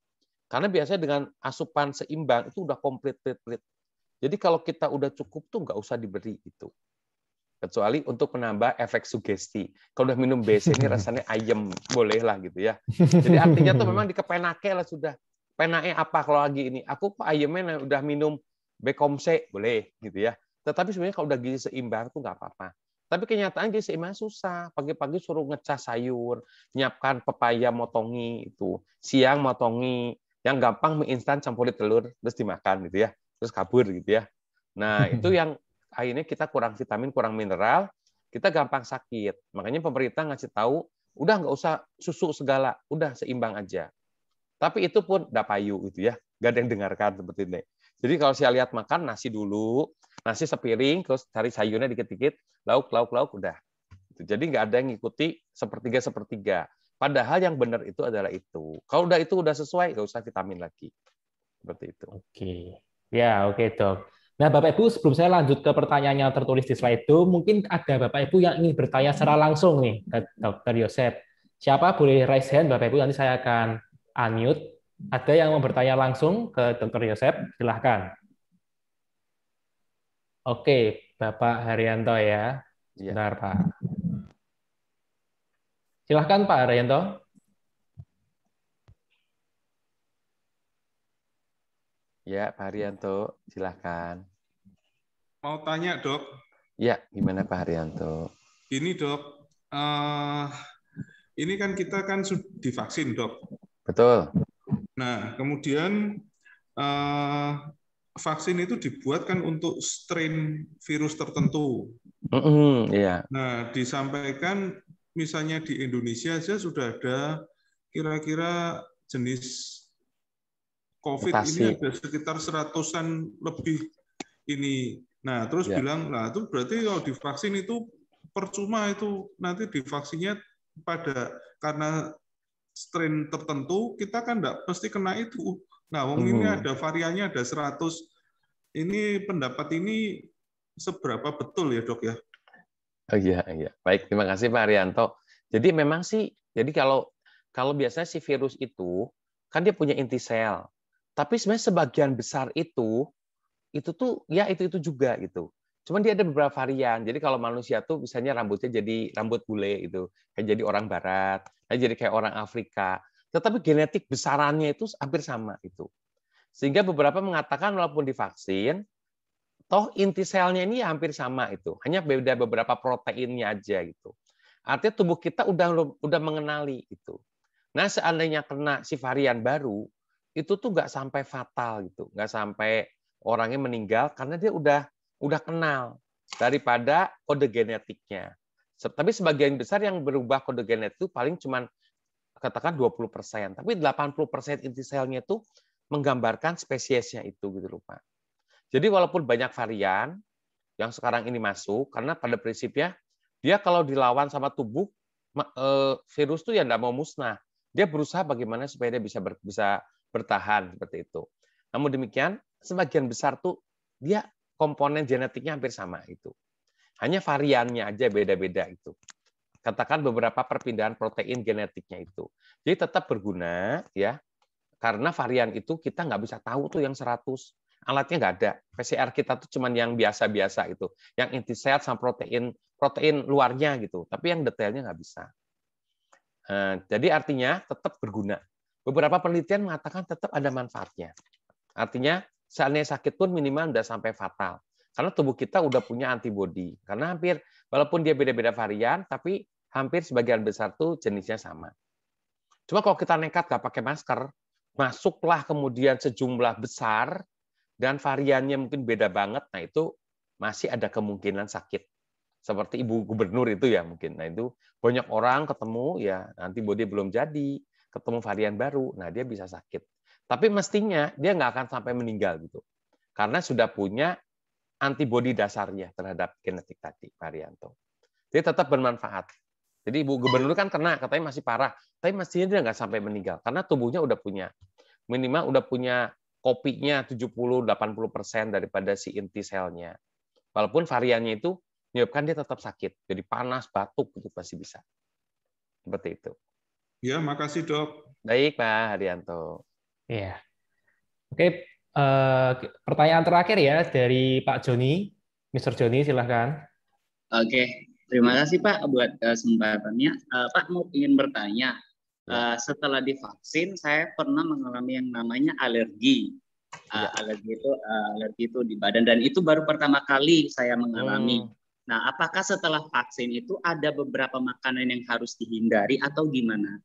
Speaker 2: karena biasanya dengan asupan seimbang itu udah komplit komplit, jadi kalau kita udah cukup tuh nggak usah diberi itu kecuali untuk menambah efek sugesti. Kalau udah minum BC ini rasanya ayam bolehlah gitu ya. Jadi artinya tuh memang dikepenake lah sudah. Penae apa kalau lagi ini? Aku pak ayemnya udah minum Bekomse boleh gitu ya. Tetapi sebenarnya kalau udah gizi seimbang tuh nggak apa-apa. Tapi kenyataan gizi seimbang susah. Pagi-pagi suruh ngecas sayur, nyiapkan pepaya motongi itu, siang motongi, yang gampang mie instan di telur terus dimakan gitu ya, terus kabur gitu ya. Nah itu yang akhirnya kita kurang vitamin, kurang mineral, kita gampang sakit. Makanya pemerintah ngasih tahu, udah nggak usah susu segala, udah seimbang aja. Tapi itu pun dapayu gitu ya, gak ada yang dengarkan seperti ini. Jadi kalau saya lihat makan nasi dulu, nasi sepiring, terus cari sayurnya dikit-dikit, lauk, lauk, lauk, udah. Gitu. Jadi nggak ada yang ngikuti sepertiga sepertiga. Padahal yang benar itu adalah itu. Kalau udah itu udah sesuai, nggak usah vitamin lagi. Seperti itu. Oke.
Speaker 1: Ya, oke okay, dok. Nah, Bapak Ibu, sebelum saya lanjut ke pertanyaan yang tertulis di slide itu, mungkin ada Bapak Ibu yang ingin bertanya secara langsung nih Dokter Yosep. Siapa boleh raise hand Bapak Ibu, nanti saya akan unmute. Ada yang mau bertanya langsung ke Dr. Yosep? Silahkan. Oke, Bapak Haryanto ya. Sebentar, iya. ya. Pak.
Speaker 2: Silahkan, Pak Haryanto. Ya, Pak Haryanto, silahkan.
Speaker 1: Mau tanya, dok.
Speaker 2: Ya, gimana Pak Haryanto?
Speaker 1: Ini, dok. Uh, ini kan kita kan sudah divaksin, dok. Betul. Nah, kemudian uh, vaksin itu dibuatkan untuk strain virus tertentu.
Speaker 2: Mm -hmm, yeah.
Speaker 1: Nah, disampaikan misalnya di Indonesia saja sudah ada kira-kira jenis COVID Mutasi. ini ada sekitar seratusan lebih ini. Nah, terus yeah. bilang, nah itu berarti kalau divaksin itu percuma itu nanti divaksinnya pada karena strain tertentu kita kan tidak pasti kena itu. Nah, wong ini hmm. ada variannya ada 100. Ini pendapat ini seberapa betul ya, Dok ya?
Speaker 2: Oh iya, iya. Baik, terima kasih Pak Arianto. Jadi memang sih, jadi kalau kalau biasanya si virus itu kan dia punya inti sel. Tapi sebenarnya sebagian besar itu itu tuh ya itu itu juga gitu. Cuman dia ada beberapa varian. Jadi kalau manusia tuh misalnya rambutnya jadi rambut bule itu, kayak jadi orang barat, kayak jadi kayak orang Afrika. Tetapi genetik besarannya itu hampir sama itu. Sehingga beberapa mengatakan walaupun divaksin, toh inti selnya ini ya hampir sama itu. Hanya beda beberapa proteinnya aja gitu. Artinya tubuh kita udah udah mengenali itu. Nah, seandainya kena si varian baru, itu tuh nggak sampai fatal gitu, nggak sampai orangnya meninggal karena dia udah udah kenal daripada kode genetiknya. Tapi sebagian besar yang berubah kode genetik itu paling cuma katakan 20 persen, tapi 80 persen inti selnya itu menggambarkan spesiesnya itu gitu lupa. Jadi walaupun banyak varian yang sekarang ini masuk, karena pada prinsipnya dia kalau dilawan sama tubuh e, virus tuh yang tidak mau musnah, dia berusaha bagaimana supaya dia bisa bisa bertahan seperti itu. Namun demikian sebagian besar tuh dia komponen genetiknya hampir sama itu. Hanya variannya aja beda-beda itu. Katakan beberapa perpindahan protein genetiknya itu. Jadi tetap berguna ya. Karena varian itu kita nggak bisa tahu tuh yang 100. Alatnya nggak ada. PCR kita tuh cuman yang biasa-biasa itu. Yang inti sehat sama protein protein luarnya gitu. Tapi yang detailnya nggak bisa. Eh, jadi artinya tetap berguna. Beberapa penelitian mengatakan tetap ada manfaatnya. Artinya seandainya sakit pun minimal udah sampai fatal. Karena tubuh kita udah punya antibodi. Karena hampir, walaupun dia beda-beda varian, tapi hampir sebagian besar tuh jenisnya sama. Cuma kalau kita nekat nggak pakai masker, masuklah kemudian sejumlah besar, dan variannya mungkin beda banget, nah itu masih ada kemungkinan sakit. Seperti ibu gubernur itu ya mungkin. Nah itu banyak orang ketemu ya antibodi belum jadi, ketemu varian baru, nah dia bisa sakit. Tapi mestinya dia nggak akan sampai meninggal gitu, karena sudah punya antibodi dasarnya terhadap genetik tadi, Marianto. Dia tetap bermanfaat. Jadi Ibu Gubernur kan kena, katanya masih parah, tapi mestinya dia nggak sampai meninggal, karena tubuhnya udah punya minimal udah punya kopinya 70-80 persen daripada si inti selnya. Walaupun variannya itu menyebabkan dia tetap sakit, jadi panas, batuk itu pasti bisa. Seperti itu. Ya, makasih dok. Baik Pak Haryanto. Iya.
Speaker 1: Oke, uh, pertanyaan terakhir ya dari Pak Joni. Mr. Joni, silahkan.
Speaker 4: Oke, terima kasih Pak buat kesempatannya. Eh, uh, eh, Pak mau ingin bertanya, uh, setelah divaksin saya pernah mengalami yang namanya
Speaker 2: alergi. Uh, alergi itu uh, alergi itu di badan dan itu baru pertama kali saya mengalami. Hmm. Nah, apakah setelah vaksin itu ada beberapa makanan yang harus dihindari atau gimana?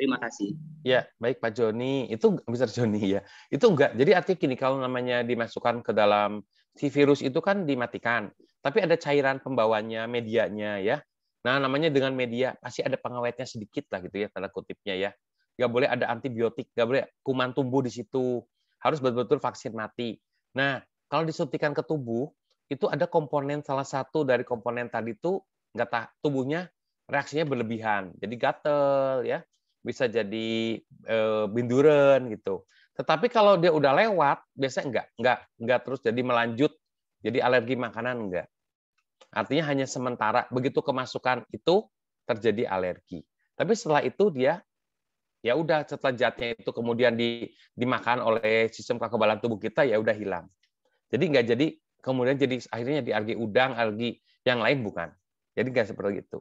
Speaker 2: Terima kasih. Ya, baik Pak Joni. Itu Mr. Joni ya. Itu enggak. Jadi artinya gini, kalau namanya dimasukkan ke dalam si virus itu kan dimatikan. Tapi ada cairan pembawanya, medianya ya. Nah, namanya dengan media pasti ada pengawetnya sedikit lah gitu ya tanda kutipnya ya. Gak boleh ada antibiotik, gak boleh kuman tumbuh di situ. Harus betul-betul vaksin mati. Nah, kalau disuntikan ke tubuh itu ada komponen salah satu dari komponen tadi itu nggak tubuhnya reaksinya berlebihan. Jadi gatel ya, bisa jadi e, eh, binduren gitu. Tetapi kalau dia udah lewat, biasanya enggak, enggak, enggak terus jadi melanjut, jadi alergi makanan enggak. Artinya hanya sementara. Begitu kemasukan itu terjadi alergi. Tapi setelah itu dia ya udah setelah jatnya itu kemudian di, dimakan oleh sistem kekebalan tubuh kita ya udah hilang. Jadi enggak jadi kemudian jadi akhirnya di alergi udang, alergi yang lain bukan. Jadi enggak seperti itu.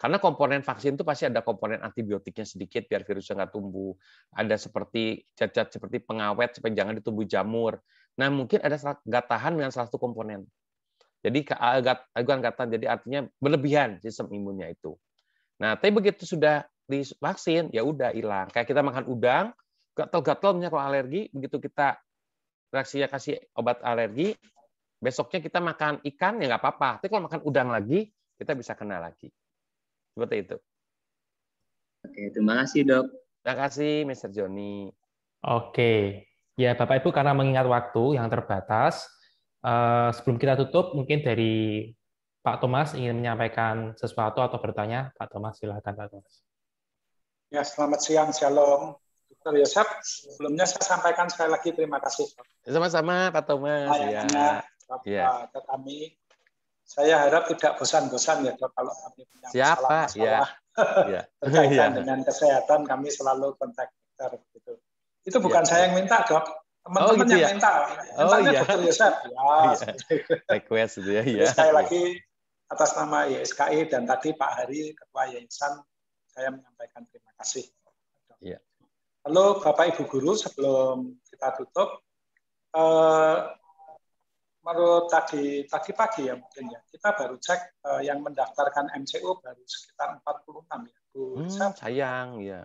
Speaker 2: Karena komponen vaksin itu pasti ada komponen antibiotiknya sedikit biar virusnya nggak tumbuh. Ada seperti cacat seperti pengawet supaya jangan ditumbuh jamur. Nah mungkin ada nggak tahan dengan salah satu komponen. Jadi agak eh, eh, nggak tahan. Jadi artinya berlebihan sistem imunnya itu. Nah tapi begitu sudah divaksin ya udah hilang. Kayak kita makan udang, gatel-gatel punya kalau alergi, begitu kita reaksinya kasih obat alergi, besoknya kita makan ikan ya nggak apa-apa. Tapi kalau makan udang lagi, kita bisa kena lagi. Seperti itu. Oke, terima kasih dok. Terima kasih Mr. Joni. Oke,
Speaker 1: ya Bapak Ibu karena mengingat waktu yang terbatas, eh, sebelum kita tutup mungkin dari Pak Thomas ingin menyampaikan sesuatu atau bertanya. Pak Thomas silahkan Pak
Speaker 3: Thomas. Ya selamat siang, shalom. dokter Yosep. sebelumnya saya sampaikan sekali lagi terima kasih.
Speaker 2: Sama-sama Pak Thomas. Ayahnya,
Speaker 3: ya. Bapak, ya. kami saya harap tidak bosan-bosan ya dok kalau kami
Speaker 2: punya Siapa? Ya. masalah, masalah
Speaker 3: ya. berkaitan ya. dengan kesehatan kami selalu kontak dokter gitu.
Speaker 2: Itu iya. bukan ya. saya yang minta
Speaker 3: dok, teman-teman oh, gitu yang ya? minta. Oh Mintanya iya. Dokter Yosef. Ya, iya. request gitu ya. ya. Sekali iya. lagi atas nama YSKI dan tadi Pak Hari Ketua Yayasan saya menyampaikan terima kasih. Lalu Bapak Ibu Guru sebelum kita tutup eh, baru tadi tadi pagi ya mungkin ya kita baru cek uh, yang mendaftarkan MCO baru sekitar 46 ya Bu
Speaker 2: hmm, sayang ya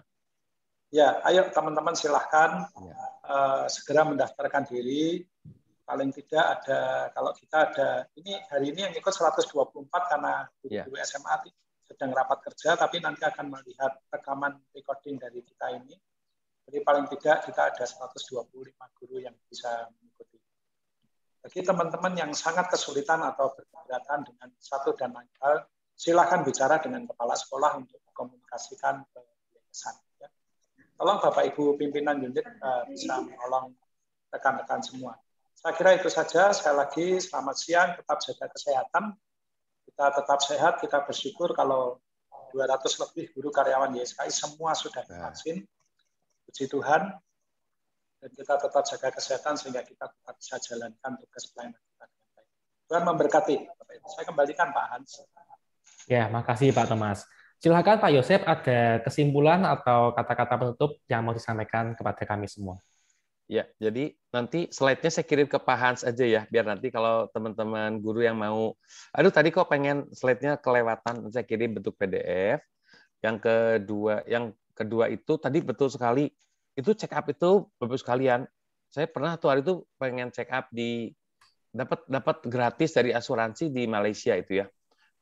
Speaker 3: ya ayo teman-teman silahkan ya. uh, segera mendaftarkan diri paling tidak ada kalau kita ada ini hari ini yang ikut 124 karena ya. guru ya. SMA sedang rapat kerja tapi nanti akan melihat rekaman recording dari kita ini jadi paling tidak kita ada 125 guru yang bisa bagi teman-teman yang sangat kesulitan atau berkeberatan dengan satu dan lain hal, silakan bicara dengan kepala sekolah untuk komunikasikan ke yayasan. Ya. Tolong Bapak Ibu pimpinan unit eh, bisa menolong rekan-rekan semua. Saya kira itu saja. Sekali lagi, selamat siang, tetap jaga kesehatan. Kita tetap sehat, kita bersyukur kalau 200 lebih guru karyawan YSKI semua sudah divaksin. Puji Tuhan, dan kita tetap jaga kesehatan sehingga kita tetap bisa jalankan tugas pelayanan kita dengan baik. Tuhan memberkati. Bapak Saya kembalikan Pak Hans.
Speaker 1: Ya, makasih Pak Thomas. Silahkan Pak Yosef, ada kesimpulan atau kata-kata penutup yang mau disampaikan kepada kami semua.
Speaker 2: Ya, jadi nanti slide-nya saya kirim ke Pak Hans aja ya, biar nanti kalau teman-teman guru yang mau, aduh tadi kok pengen slide-nya kelewatan, saya kirim bentuk PDF. Yang kedua, yang kedua itu tadi betul sekali itu check up itu Bapak sekalian, saya pernah tuh hari itu pengen check up di dapat dapat gratis dari asuransi di Malaysia itu ya.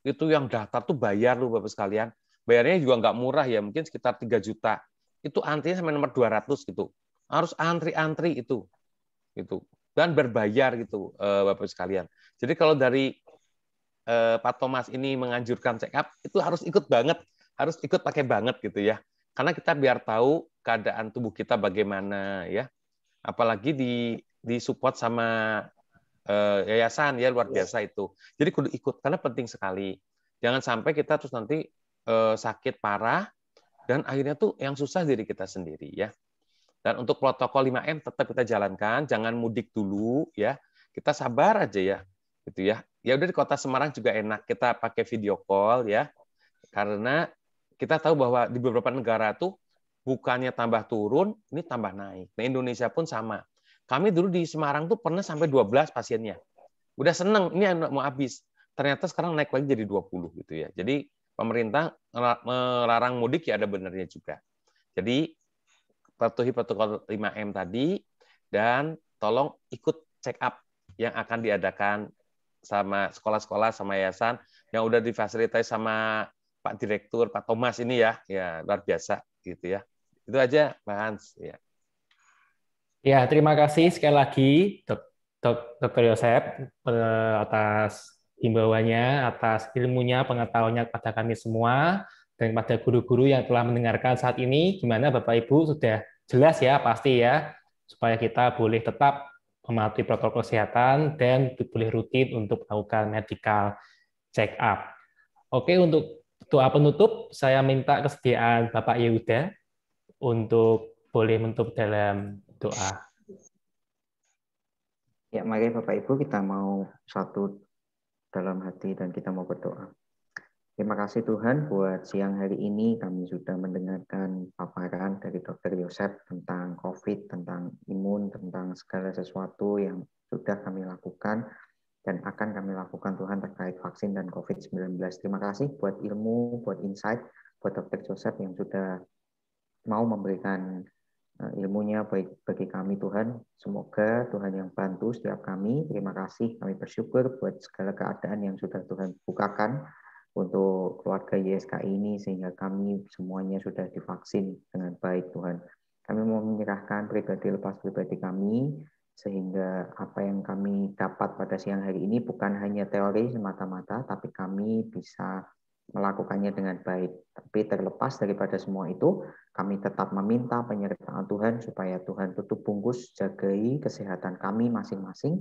Speaker 2: Itu yang daftar tuh bayar lu Bapak sekalian. Bayarnya juga nggak murah ya, mungkin sekitar 3 juta. Itu antrinya sampai nomor 200 gitu. Harus antri-antri itu. Gitu. Dan berbayar gitu eh, Bapak sekalian. Jadi kalau dari eh, Pak Thomas ini menganjurkan check up itu harus ikut banget, harus ikut pakai banget gitu ya karena kita biar tahu keadaan tubuh kita bagaimana ya apalagi di di support sama uh, yayasan ya luar iya. biasa itu jadi kudu ikut karena penting sekali jangan sampai kita terus nanti uh, sakit parah dan akhirnya tuh yang susah diri kita sendiri ya dan untuk protokol 5M tetap kita jalankan jangan mudik dulu ya kita sabar aja ya gitu ya ya udah di kota Semarang juga enak kita pakai video call ya karena kita tahu bahwa di beberapa negara tuh bukannya tambah turun, ini tambah naik. Nah, Indonesia pun sama. Kami dulu di Semarang tuh pernah sampai 12 pasiennya. Udah seneng, ini mau habis. Ternyata sekarang naik lagi jadi 20 gitu ya. Jadi pemerintah melarang mudik ya ada benernya juga. Jadi patuhi protokol 5M tadi dan tolong ikut check up yang akan diadakan sama sekolah-sekolah sama yayasan yang udah difasilitasi sama Pak Direktur, Pak Thomas ini ya, ya luar biasa gitu ya. Itu aja, Pak Hans. Ya. Ya,
Speaker 1: terima kasih sekali lagi Dokter Yosep eh, atas himbauannya, atas ilmunya, pengetahuannya kepada kami semua dan kepada guru-guru yang telah mendengarkan saat ini. Gimana Bapak Ibu sudah jelas ya pasti ya supaya kita boleh tetap mematuhi protokol kesehatan dan boleh rutin untuk melakukan medical check up. Oke, untuk doa penutup saya minta kesediaan Bapak Yehuda untuk boleh menutup dalam doa.
Speaker 4: Ya, mari Bapak Ibu kita mau satu dalam hati dan kita mau berdoa. Terima kasih Tuhan buat siang hari ini kami sudah mendengarkan paparan dari Dr. Yosef tentang COVID, tentang imun, tentang segala sesuatu yang sudah kami lakukan dan akan kami lakukan Tuhan terkait vaksin dan COVID-19. Terima kasih buat ilmu, buat insight, buat Dr. Joseph yang sudah mau memberikan eh, ilmunya baik bagi kami Tuhan. Semoga Tuhan yang bantu setiap kami. Terima kasih. Kami bersyukur buat segala keadaan yang sudah Tuhan bukakan untuk keluarga YSK ini sehingga kami semuanya sudah divaksin dengan baik Tuhan. Kami mau menyerahkan pribadi lepas pribadi kami sehingga apa yang kami dapat pada siang hari ini bukan hanya teori semata-mata, tapi kami bisa melakukannya dengan baik. Tapi terlepas daripada semua itu, kami tetap meminta penyertaan Tuhan supaya Tuhan tutup bungkus, jagai kesehatan kami masing-masing.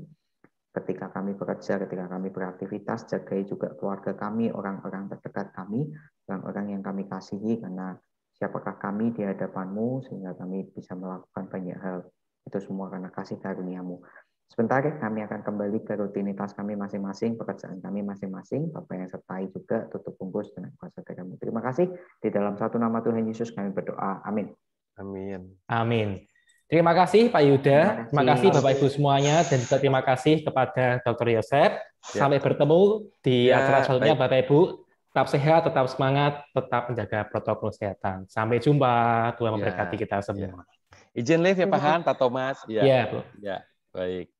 Speaker 4: Ketika kami bekerja, ketika kami beraktivitas, jagai juga keluarga kami, orang-orang terdekat kami, orang-orang yang kami kasihi, karena siapakah kami di hadapanmu, sehingga kami bisa melakukan banyak hal itu semua karena kasih karuniamu. Sebentar ya, kami akan kembali ke rutinitas kami masing-masing, pekerjaan kami masing-masing. Bapak yang sertai juga tutup bungkus dengan kuasa kami. Terima kasih. Di dalam satu nama Tuhan Yesus kami berdoa. Amin. Amin.
Speaker 1: Amin. Terima kasih Pak Yuda, terima kasih, terima kasih Bapak Ibu semuanya, dan juga terima kasih kepada Dr. Yosep. Ya. Sampai bertemu di ya, acara selanjutnya Bapak Ibu. Tetap sehat, tetap semangat, tetap menjaga protokol kesehatan. Sampai jumpa, Tuhan ya. memberkati ya. kita semua. Ya. Izin live ya Pak Han, Pak Thomas. Iya. Iya.
Speaker 3: ya, baik.